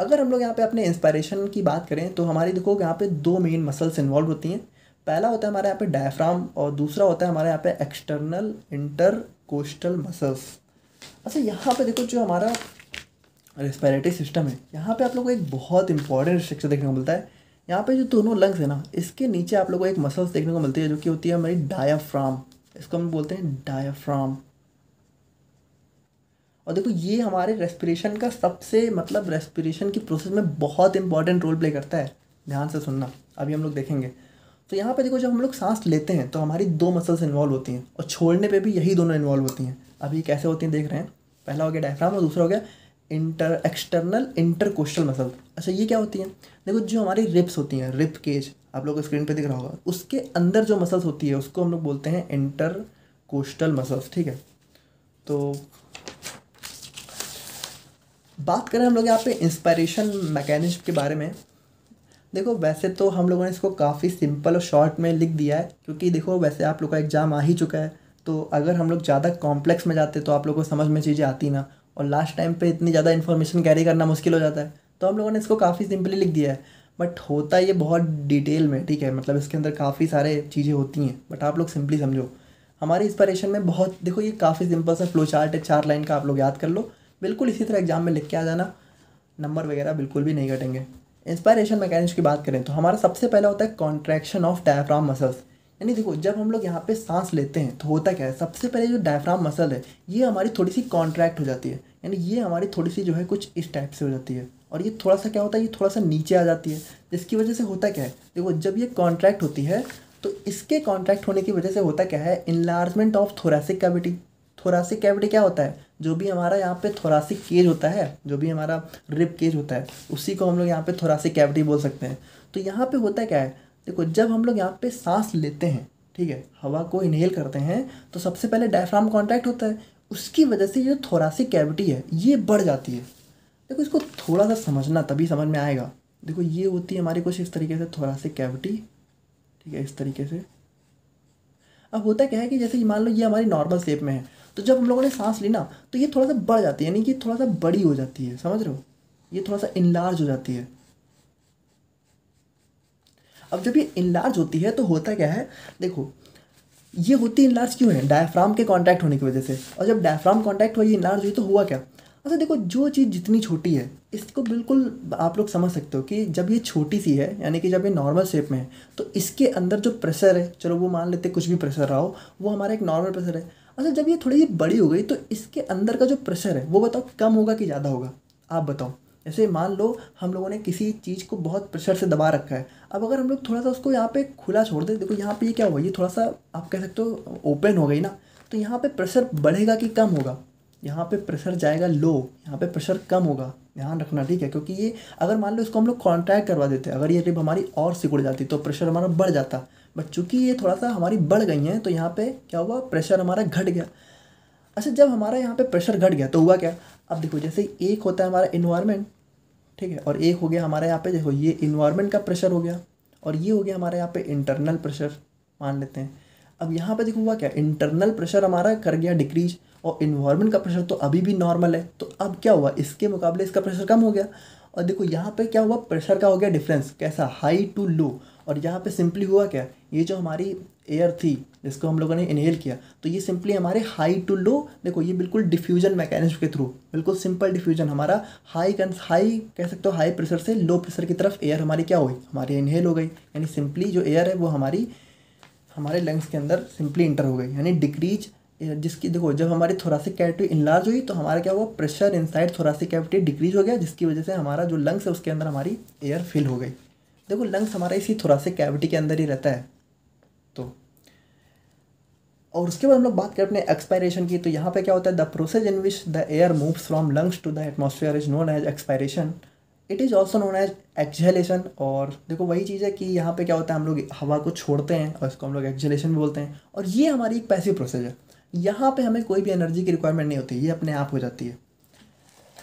अगर हम लोग यहाँ पे अपने इंस्पायरेशन की बात करें तो हमारी देखो यहाँ पे दो मेन मसल्स इन्वॉल्व होती हैं पहला होता है हमारे यहाँ पे डायफ्राम और दूसरा होता है हमारे यहाँ पे एक्सटर्नल इंटर कोस्टल मसल्स अच्छा यहाँ पे देखो जो हमारा रेस्पायरेटरी सिस्टम है यहाँ पे आप लोग को एक बहुत इंपॉर्टेंट स्ट्रक्चर देखने को मिलता है यहाँ पे जो दोनों लंग्स है ना इसके नीचे आप लोगों को एक मसल्स देखने को मिलती है जो कि होती है हमारी डायाफ्राम इसको हम बोलते हैं डायाफ्राम और देखो ये हमारे रेस्पिरेशन का सबसे मतलब रेस्पिरेशन की प्रोसेस में बहुत इंपॉर्टेंट रोल प्ले करता है ध्यान से सुनना अभी हम लोग देखेंगे तो यहाँ पे देखो जब हम लोग सांस लेते हैं तो हमारी दो मसल्स इन्वॉल्व होती हैं और छोड़ने पे भी यही दोनों इन्वॉल्व होती हैं अभी कैसे होती हैं देख रहे हैं पहला हो गया डायफ्राम और दूसरा हो गया इंटर एक्सटर्नल इंटरकोस्टल मसल अच्छा ये क्या होती हैं देखो जो हमारी रिप्स होती हैं रिप केज आप लोग स्क्रीन पर दिख रहा होगा उसके अंदर जो मसल्स होती है उसको हम लोग बोलते हैं इंटर कोस्टल मसल्स ठीक है तो बात करें हम लोग यहाँ पे इंस्पायरेशन मैकेनिज्म के बारे में देखो वैसे तो हम लोगों ने इसको काफ़ी सिंपल और शॉर्ट में लिख दिया है क्योंकि देखो वैसे आप लोग का एग्ज़ाम आ ही चुका है तो अगर हम लोग ज़्यादा कॉम्प्लेक्स में जाते तो आप लोगों को समझ में चीज़ें आती ना और लास्ट टाइम पे इतनी ज़्यादा इन्फॉर्मेशन कैरी करना मुश्किल हो जाता है तो हम लोगों ने इसको काफ़ी सिंपली लिख दिया है बट होता ये बहुत डिटेल में ठीक है मतलब इसके अंदर काफ़ी सारे चीज़ें होती हैं बट आप लोग सिंपली समझो हमारे इंस्परेशन में बहुत देखो ये काफ़ी सिंपल सा फ्लो चार्ट है चार लाइन का आप लोग याद कर लो बिल्कुल इसी तरह एग्जाम में लिख के आ जाना नंबर वगैरह बिल्कुल भी नहीं कटेंगे इंस्पायरेशन मैकेनिज्म की बात करें तो हमारा सबसे पहला होता है कॉन्ट्रैक्शन ऑफ डायफ्राम मसल्स यानी देखो जब हम लोग यहाँ पे सांस लेते हैं तो होता क्या है सबसे पहले जो डायफ्राम मसल है ये हमारी थोड़ी सी कॉन्ट्रैक्ट हो जाती है यानी ये हमारी थोड़ी सी जो है कुछ इस टाइप से हो जाती है और ये थोड़ा सा क्या होता है ये थोड़ा सा नीचे आ जाती है जिसकी वजह से होता क्या है देखो जब ये कॉन्ट्रैक्ट होती है तो इसके कॉन्ट्रैक्ट होने की वजह से होता क्या है enlargement of thoracic cavity thoracic cavity क्या होता है जो भी हमारा यहाँ पे थोरासिक केज होता है जो भी हमारा रिप केज होता है उसी को हम लोग यहाँ पे थोरासिक कैविटी बोल सकते हैं तो यहाँ पे होता क्या है देखो जब हम लोग यहाँ पे सांस लेते हैं ठीक है हवा को इनहेल करते हैं तो सबसे पहले डायफ्राम कॉन्टैक्ट होता है उसकी वजह से जो थोरासिक कैविटी है ये बढ़ जाती है देखो इसको थोड़ा सा समझना तभी समझ में आएगा देखो ये होती है हमारी कुछ इस तरीके से थोरासिक कैविटी ठीक है इस तरीके से अब होता क्या है कि जैसे मान लो ये हमारी नॉर्मल शेप में है तो जब हम लोगों ने सांस ली ना तो ये थोड़ा सा बढ़ जाती है यानी कि थोड़ा सा बड़ी हो जाती है समझ रहे हो ये थोड़ा सा इनलार्ज हो जाती है अब जब ये इनलार्ज होती है तो होता क्या है देखो ये होती इनलार्ज क्यों है डायफ्राम के कॉन्टैक्ट होने की वजह से और जब डायफ्राम कॉन्टैक्ट हुआ ये इनलार्ज हुई तो हुआ क्या अच्छा देखो जो चीज़ जितनी छोटी है इसको बिल्कुल आप लोग समझ सकते हो कि जब ये छोटी सी है यानी कि जब ये नॉर्मल शेप में है तो इसके अंदर जो प्रेशर है चलो वो मान लेते कुछ भी प्रेशर रहा हो वो हमारा एक नॉर्मल प्रेशर है अच्छा जब ये थोड़ी सी बड़ी हो गई तो इसके अंदर का जो प्रेशर है वो बताओ कम होगा कि ज़्यादा होगा आप बताओ जैसे मान लो हम लोगों ने किसी चीज़ को बहुत प्रेशर से दबा रखा है अब अगर हम लोग थोड़ा सा उसको यहाँ पे खुला छोड़ दें देखो यहाँ पे ये क्या हुआ ये थोड़ा सा आप कह सकते हो ओपन हो गई ना तो यहाँ पे प्रेशर बढ़ेगा कि कम होगा यहाँ पे प्रेशर जाएगा लो यहाँ पे प्रेशर कम होगा ध्यान रखना ठीक है क्योंकि ये अगर मान लो इसको हम लोग कॉन्ट्रैक्ट करवा देते अगर ये रिप हमारी और सिकुड़ जाती तो प्रेशर हमारा बढ़ जाता बट चूँकि ये थोड़ा सा हमारी बढ़ गई हैं तो यहाँ पे क्या हुआ प्रेशर हमारा घट गया अच्छा जब हमारा यहाँ पे प्रेशर घट गया तो हुआ क्या अब देखो जैसे एक होता है हमारा इन्वायरमेंट ठीक है और एक हो गया हमारे यहाँ पे देखो ये इन्वायरमेंट का प्रेशर हो गया और ये हो गया हमारे यहाँ पे इंटरनल प्रेशर मान लेते हैं अब यहाँ पे देखो हुआ क्या इंटरनल प्रेशर हमारा कर गया डिक्रीज और इन्वायरमेंट का प्रेशर तो अभी भी नॉर्मल है तो अब क्या हुआ इसके मुकाबले इसका प्रेशर कम हो गया और देखो यहाँ पे क्या हुआ प्रेशर का हो गया डिफरेंस कैसा हाई टू लो और यहाँ पे सिंपली हुआ क्या ये जो हमारी एयर थी जिसको हम लोगों ने इनहेल किया तो ये सिंपली हमारे हाई टू लो देखो ये बिल्कुल डिफ्यूजन मैकेनिज्म के थ्रू बिल्कुल सिंपल डिफ्यूजन हमारा हाई कंस हाई कह सकते हो हाई प्रेशर से लो प्रेशर की तरफ एयर हमारी क्या हुई हमारी इनहेल हो गई यानी सिंपली जो एयर है वो हमारी हमारे लंग्स के अंदर सिंपली इंटर हो गई यानी डिक्रीज जिसकी देखो जब हमारी थोरासिक कैविटी इनलार्ज हुई तो हमारा क्या हुआ pressure inside thoracic cavity decrease हो गया जिसकी वजह से हमारा जो लंग्स है उसके अंदर हमारी एयर फिल हो गई देखो लंग्स हमारा इसी थोड़ा से कैविटी के अंदर ही रहता है तो और उसके बाद हम लोग बात करें अपने एक्सपायरेशन की तो यहाँ पे क्या होता है the process in which the air moves from lungs to the atmosphere is known as expiration it is also known as exhalation और देखो वही चीज़ है कि यहाँ पे क्या होता है हम लोग हवा को छोड़ते हैं और इसको हम लोग एक्जेलेशन भी बोलते हैं और ये हमारी एक पैसिव प्रोसेस है यहाँ पे हमें कोई भी एनर्जी की रिक्वायरमेंट नहीं होती ये अपने आप हो जाती है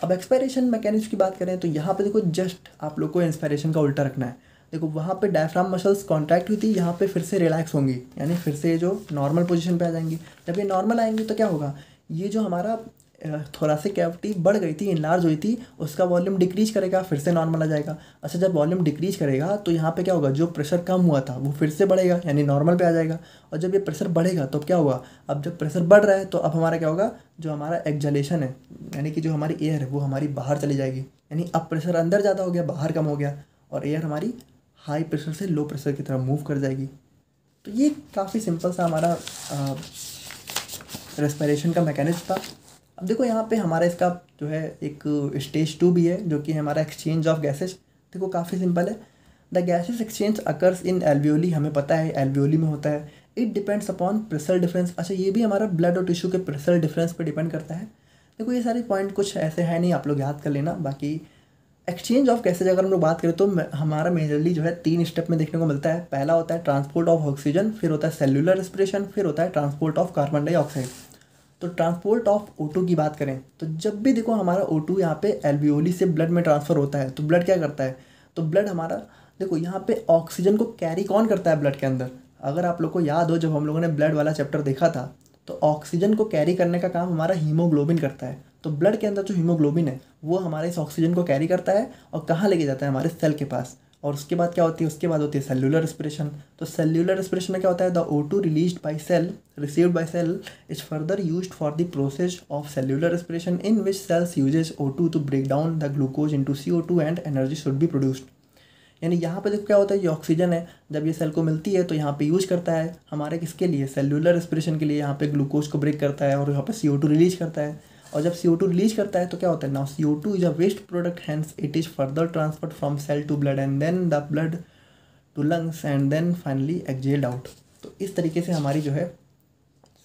अब एक्सपायरेशन मैकेनिज्म की बात करें तो यहाँ पे देखो जस्ट आप लोग को इंस्पायरेशन का उल्टा रखना है देखो वहाँ पे डायफ्राम मसल्स कॉन्ट्रैक्ट हुई थी यहाँ पे फिर से रिलैक्स होंगी यानी फिर से जो नॉर्मल पोजीशन पे आ जाएंगी जब ये नॉर्मल आएंगी तो क्या होगा ये जो हमारा थोड़ा सा कैविटी बढ़ गई थी इनलार्ज हुई थी उसका वॉल्यूम डिक्रीज करेगा फिर से नॉर्मल आ जाएगा अच्छा जब वॉल्यूम डिक्रीज करेगा तो यहाँ पे क्या होगा जो प्रेशर कम हुआ था वो फिर से बढ़ेगा यानी नॉर्मल पे आ जाएगा और जब ये प्रेशर बढ़ेगा तो क्या होगा अब जब प्रेशर बढ़ रहा है तो अब हमारा क्या होगा जो हमारा एक्जलेशन है यानी कि जो हमारी एयर है वो हमारी बाहर चली जाएगी यानी अब प्रेशर अंदर ज़्यादा हो गया बाहर कम हो गया और एयर हमारी हाई प्रेशर से लो प्रेशर की तरफ मूव कर जाएगी तो ये काफ़ी सिंपल सा हमारा रेस्पिरेशन का मैकेनिज्म था अब देखो यहाँ पे हमारा इसका जो है एक स्टेज टू भी है जो कि हमारा एक्सचेंज ऑफ गैसेज देखो काफ़ी सिंपल है the gases exchange occurs in alveoli हमें पता है एलवियोली में होता है it depends upon pressure difference अच्छा ये भी हमारा ब्लड और टिश्यू के प्रेशर डिफरेंस पर डिपेंड करता है देखो ये सारे पॉइंट कुछ ऐसे हैं नहीं आप लोग याद कर लेना बाकी एक्सचेंज ऑफ गैसेज अगर हम लोग बात करें तो हमारा मेजरली जो है तीन स्टेप में देखने को मिलता है पहला होता है ट्रांसपोर्ट ऑफ ऑक्सीजन फिर होता है सेलुलर रेस्पिरेशन फिर होता है ट्रांसपोर्ट ऑफ कार्बन डाइऑक्साइड तो ट्रांसपोर्ट ऑफ ओ की बात करें तो जब भी देखो हमारा ओ टू यहाँ पे एल्वियोली से ब्लड में ट्रांसफ़र होता है तो ब्लड क्या करता है तो ब्लड हमारा देखो यहाँ पे ऑक्सीजन को कैरी कौन करता है ब्लड के अंदर अगर आप लोग को याद हो जब हम लोगों ने ब्लड वाला चैप्टर देखा था तो ऑक्सीजन को कैरी करने का काम हमारा हीमोग्लोबिन करता है तो ब्लड के अंदर जो हीमोग्लोबिन है वो हमारे इस ऑक्सीजन को कैरी करता है और कहाँ लेके जाता है हमारे सेल के पास और उसके बाद क्या होती है उसके बाद होती है सेल्युलर रेस्पिरेशन तो सेल्युलर रेस्पिरेशन में क्या होता है the O two release by cell received by cell is further use for the process of cellular respiration in which cells uses O two to break down the glucose in to C O two and energy should be produced यानी यहाँ पर देखो क्या होता है ये oxygen है जब ये सेल को मिलती है तो यहाँ पे यूज करता है हमारे किसके लिए सेल्युलर रेस्पिरेशन के लिए यहाँ पे ग्लूकोज को ब्रेक करता है और यहाँ पे सी ओ टू रिलीज करता है और जब सी रिलीज करता है तो क्या होता है now C O two is a waste product hence it is further transferred from cell to blood and then the blood to lungs and then finally exhaled out तो इस तरीके से हमारी जो है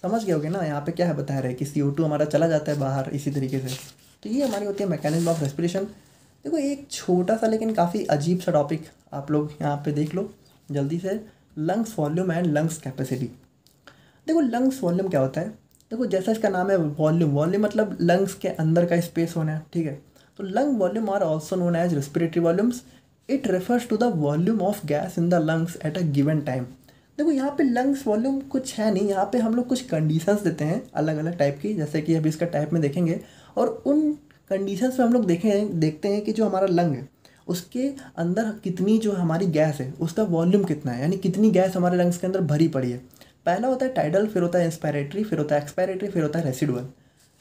समझ गए होगे ना यहाँ पे क्या है बता रहे हैं कि सी हमारा चला जाता है बाहर इसी तरीके से तो ये हमारी होती है मैकेनिज्म ऑफ रेस्पिरेशन देखो एक छोटा सा लेकिन काफ़ी अजीब सा टॉपिक आप लोग यहाँ पे देख लो जल्दी से lungs volume and lungs capacity देखो लंग्स वॉल्यूम क्या होता है देखो जैसा इसका नाम है वॉल्यूम वॉल्यूम मतलब लंग्स के अंदर का स्पेस होना है ठीक है तो lung volume are also known as respiratory volumes it refers to the volume of gas in the lungs at a given time देखो यहाँ पे लंग्स वॉल्यूम कुछ है नहीं यहाँ पे हम लोग कुछ कंडीशंस देते हैं अलग अलग टाइप की जैसे कि अभी इसका टाइप में देखेंगे और उन कंडीशंस में हम लोग देखें देखते हैं कि जो हमारा लंग है उसके अंदर कितनी जो हमारी गैस है उसका वॉल्यूम कितना है यानी कितनी गैस हमारे लंग्स के अंदर भरी पड़ी है पहला होता है टाइडल फिर होता है इंस्पायरेटरी फिर होता है एक्सपायरेटरी फिर होता है रेसिडुअल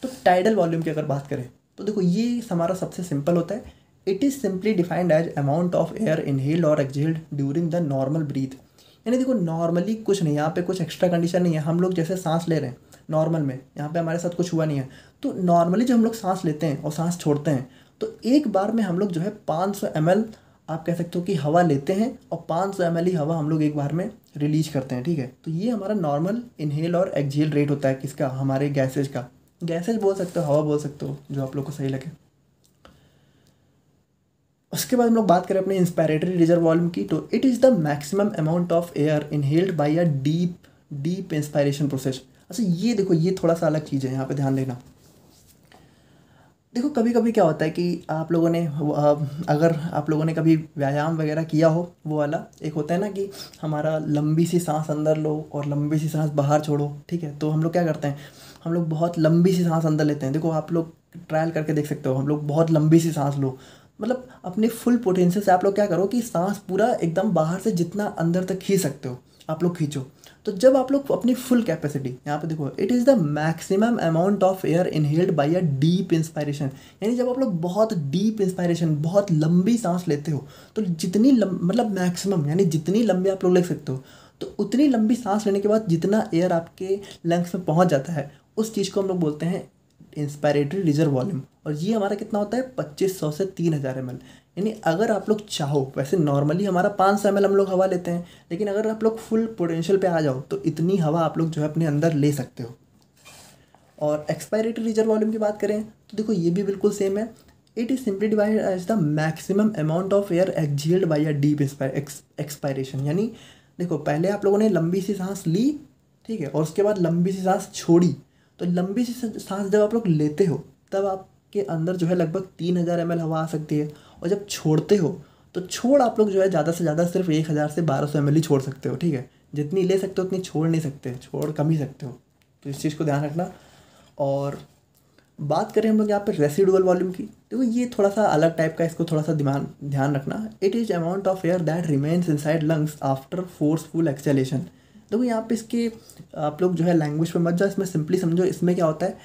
तो टाइडल वॉल्यूम की अगर बात करें तो देखो ये हमारा सबसे सिंपल होता है it is simply defined as amount of air inhaled और exhaled during the normal breath यानी देखो नॉर्मली कुछ नहीं यहाँ पे कुछ एक्स्ट्रा कंडीशन नहीं है हम लोग जैसे सांस ले रहे हैं नॉर्मल में यहाँ पे हमारे साथ कुछ हुआ नहीं है तो नॉर्मली जब हम लोग सांस लेते हैं और सांस छोड़ते हैं तो एक बार में हम लोग जो है पाँच सौ आप कह सकते हो कि हवा लेते हैं और पाँच सौ एम e हवा हम लोग एक बार में रिलीज करते हैं ठीक है तो ये हमारा नॉर्मल इनहेल और एक्जेल रेट होता है किसका हमारे गैसेज का गैसेज बोल सकते हो हवा बोल सकते हो जो आप लोग को सही लगे उसके बाद हम लोग बात करें अपने इंस्पायरेटरी रिजर्व वॉल्यूम की तो it is the maximum amount of air inhaled by a deep deep inspiration process अच्छा ये देखो ये थोड़ा सा अलग चीज़ है यहाँ पे ध्यान देना देखो कभी कभी क्या होता है कि आप लोगों ने अगर आप लोगों ने कभी व्यायाम वगैरह किया हो वो वाला एक होता है ना कि हमारा लंबी सी सांस अंदर लो और लंबी सी सांस बाहर छोड़ो ठीक है तो हम लोग क्या करते हैं हम लोग बहुत लंबी सी सांस अंदर लेते हैं देखो आप लोग ट्रायल करके देख सकते हो हम लोग बहुत लंबी सी सांस लो मतलब अपने फुल पोटेंशियल से आप लोग क्या करो कि सांस पूरा एकदम बाहर से जितना अंदर तक खींच सकते हो आप लोग खींचो तो जब आप लोग अपनी फुल कैपेसिटी यहाँ पे देखो it is the maximum amount of air inhaled by a deep inspiration यानी जब आप लोग बहुत डीप इंस्पायरेशन बहुत लंबी सांस लेते हो तो जितनी मतलब मैक्सिमम यानी जितनी लंबी आप लोग ले सकते हो तो उतनी लंबी सांस लेने के बाद जितना एयर आपके लंग्स में पहुँच जाता है उस चीज़ को हम लोग बोलते हैं इंस्पायरेटरी रिजर्व वॉल्यूम और ये हमारा कितना होता है सौ से तीन हज़ार यानी अगर आप लोग चाहो वैसे नॉर्मली हमारा पाँच सौ एम हम लोग हवा लेते हैं लेकिन अगर आप लोग फुल पोटेंशियल पे आ जाओ तो इतनी हवा आप लोग जो है अपने अंदर ले सकते हो और एक्सपायरेटरी रिजर्व वॉल्यूम की बात करें तो देखो ये भी बिल्कुल सेम है it is simply divide as the maximum amount of air exhaled by a deep expiration यानी देखो पहले आप लोगों ने लंबी सी सांस ली ठीक है और उसके बाद लंबी सी सांस छोड़ी तो लंबी सी सांस जब आप लोग लेते हो तब आपके अंदर जो है लगभग तीन हज़ार एम हवा आ सकती है और जब छोड़ते हो तो छोड़ आप लोग जो है ज़्यादा से ज़्यादा सिर्फ एक हज़ार से बारह सौ एम एल e छोड़ सकते हो ठीक है जितनी ले सकते हो उतनी छोड़ नहीं सकते छोड़ कम ही सकते हो तो इस चीज़ को ध्यान रखना और बात करें हम लोग यहाँ पर रेसिडुअल वॉल्यूम की देखो ये थोड़ा सा अलग टाइप का इसको थोड़ा सा ध्यान ध्यान रखना it is amount of air that remains inside lungs after forceful exhalation देखो यहाँ पे इसके आप लोग जो है लैंग्वेज पे मत जाओ इसमें सिंपली समझो इसमें क्या होता है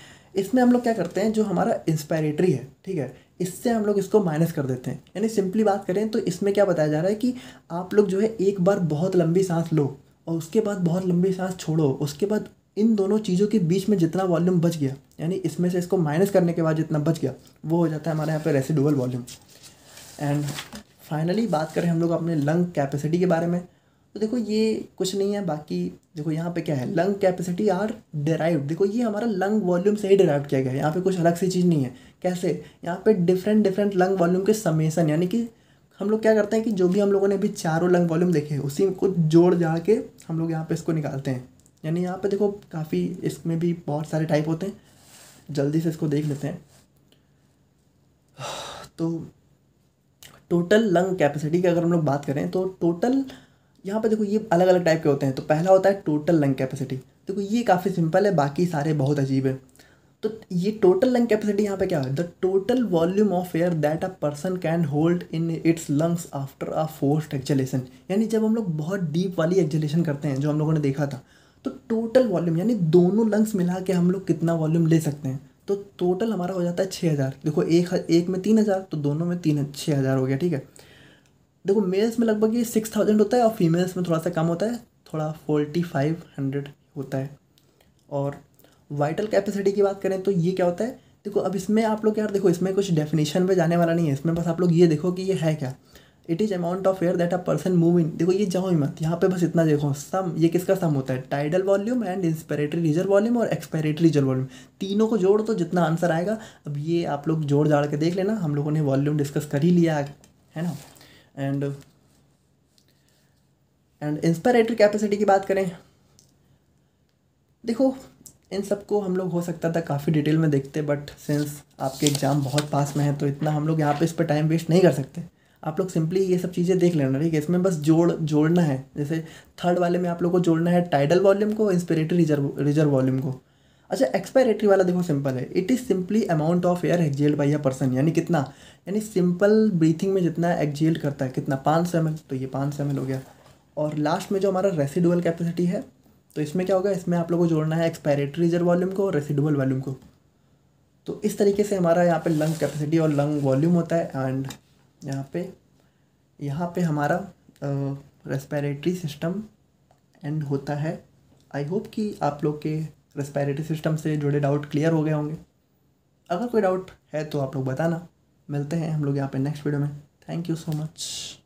इसमें हम लोग क्या करते हैं जो हमारा इंस्पायरेटरी है ठीक है इससे हम लोग इसको माइनस कर देते हैं यानी सिंपली बात करें तो इसमें क्या बताया जा रहा है कि आप लोग जो है एक बार बहुत लंबी सांस लो और उसके बाद बहुत लंबी सांस छोड़ो उसके बाद इन दोनों चीज़ों के बीच में जितना वॉल्यूम बच गया यानी इसमें से इसको माइनस करने के बाद जितना बच गया वो हो जाता है हमारे यहाँ पर रेसिडुअल वॉल्यूम एंड फाइनली बात करें हम लोग अपने लंग कैपेसिटी के बारे में तो देखो ये कुछ नहीं है बाकी देखो यहाँ पे क्या है लंग कैपेसिटी आर डिराइव देखो ये हमारा लंग वॉल्यूम से ही डिराइव किया गया है यहाँ पे कुछ अलग सी चीज़ नहीं है कैसे यहाँ पे डिफरेंट डिफरेंट लंग वॉल्यूम के समेसन यानी कि हम लोग क्या करते हैं कि जो भी हम लोगों ने अभी चारों लंग वॉल्यूम देखे उसी को जोड़ जाड़ के हम लोग यहाँ पे इसको निकालते हैं यानी यहाँ पे देखो काफ़ी इसमें भी बहुत सारे टाइप होते हैं जल्दी से इसको देख लेते हैं तो टोटल लंग कैपेसिटी की अगर हम लोग बात करें तो टोटल यहाँ पर देखो ये अलग अलग टाइप के होते हैं तो पहला होता है टोटल लंग कैपेसिटी देखो ये काफ़ी सिंपल है बाकी सारे बहुत अजीब है तो ये टोटल लंग कैपेसिटी यहाँ पे क्या है the total volume of air that a person can hold in its lungs after a forced exhalation यानी जब हम लोग बहुत डीप वाली एक्जलेशन करते हैं जो हम लोगों ने देखा था तो टोटल वॉल्यूम यानी दोनों लंग्स मिला के हम लोग कितना वॉल्यूम ले सकते हैं तो टोटल हमारा हो जाता है छः हज़ार देखो एक एक में तीन हज़ार तो दोनों में तीन छः हज़ार हो गया ठीक है देखो मेल्स में लगभग ये सिक्स थाउजेंड होता है और फीमेल्स में थोड़ा सा कम होता है थोड़ा फोर्टी फाइव हंड्रेड होता है और वाइटल कैपेसिटी की बात करें तो ये क्या होता है देखो अब इसमें आप लोग यार देखो इसमें कुछ डेफिनेशन पे जाने वाला नहीं है इसमें बस आप लोग ये देखो कि ये है क्या it is amount of air that a person move in देखो ये जाओ ही मत यहाँ पे बस इतना देखो सम ये किसका सम होता है tidal volume and inspiratory reserve volume और एक्सपायरेटरी रिजर्व वॉल्यूम तीनों को जोड़ तो जितना आंसर आएगा अब ये आप लोग जोड़ जाड़ के देख लेना हम लोगों ने वॉल्यूम डिस्कस कर ही लिया है ना एंड एंड इंस्पायरेटरी कैपेसिटी की बात करें देखो इन सबको हम लोग हो सकता था काफ़ी डिटेल में देखते बट सिंस आपके एग्ज़ाम बहुत पास में है तो इतना हम लोग यहाँ पे इस पर टाइम वेस्ट नहीं कर सकते आप लोग सिंपली ये सब चीज़ें देख लेना ठीक है इसमें बस जोड़ जोड़ना है जैसे थर्ड वाले में आप लोग को जोड़ना है टाइडल वॉल्यूम को इंस्पिरेटरी रिजर्व रिजर्व वॉल्यूम को अच्छा एक्सपायरेटरी वाला देखो सिंपल है it is simply amount of air exhaled by a person यानी कितना यानी सिंपल ब्रीथिंग में जितना एक्जेल्ड करता है कितना पाँच सौ तो ये पाँच सौ हो गया और लास्ट में जो हमारा रेसिडुअल कैपेसिटी है तो इसमें क्या होगा इसमें आप लोगों को जोड़ना है एक्सपायरेटरी रिजर्व वॉल्यूम को और रेसिडुअल वॉल्यूम को तो इस तरीके से हमारा यहाँ पे लंग कैपेसिटी और लंग वॉल्यूम होता है एंड यहाँ पे यहाँ पे हमारा रेस्पिरेटरी सिस्टम एंड होता है आई होप कि आप लोग के रेस्पायरेटरी सिस्टम से जुड़े डाउट क्लियर हो गए होंगे अगर कोई डाउट है तो आप लोग बताना मिलते हैं हम लोग यहाँ पे नेक्स्ट वीडियो में थैंक यू सो मच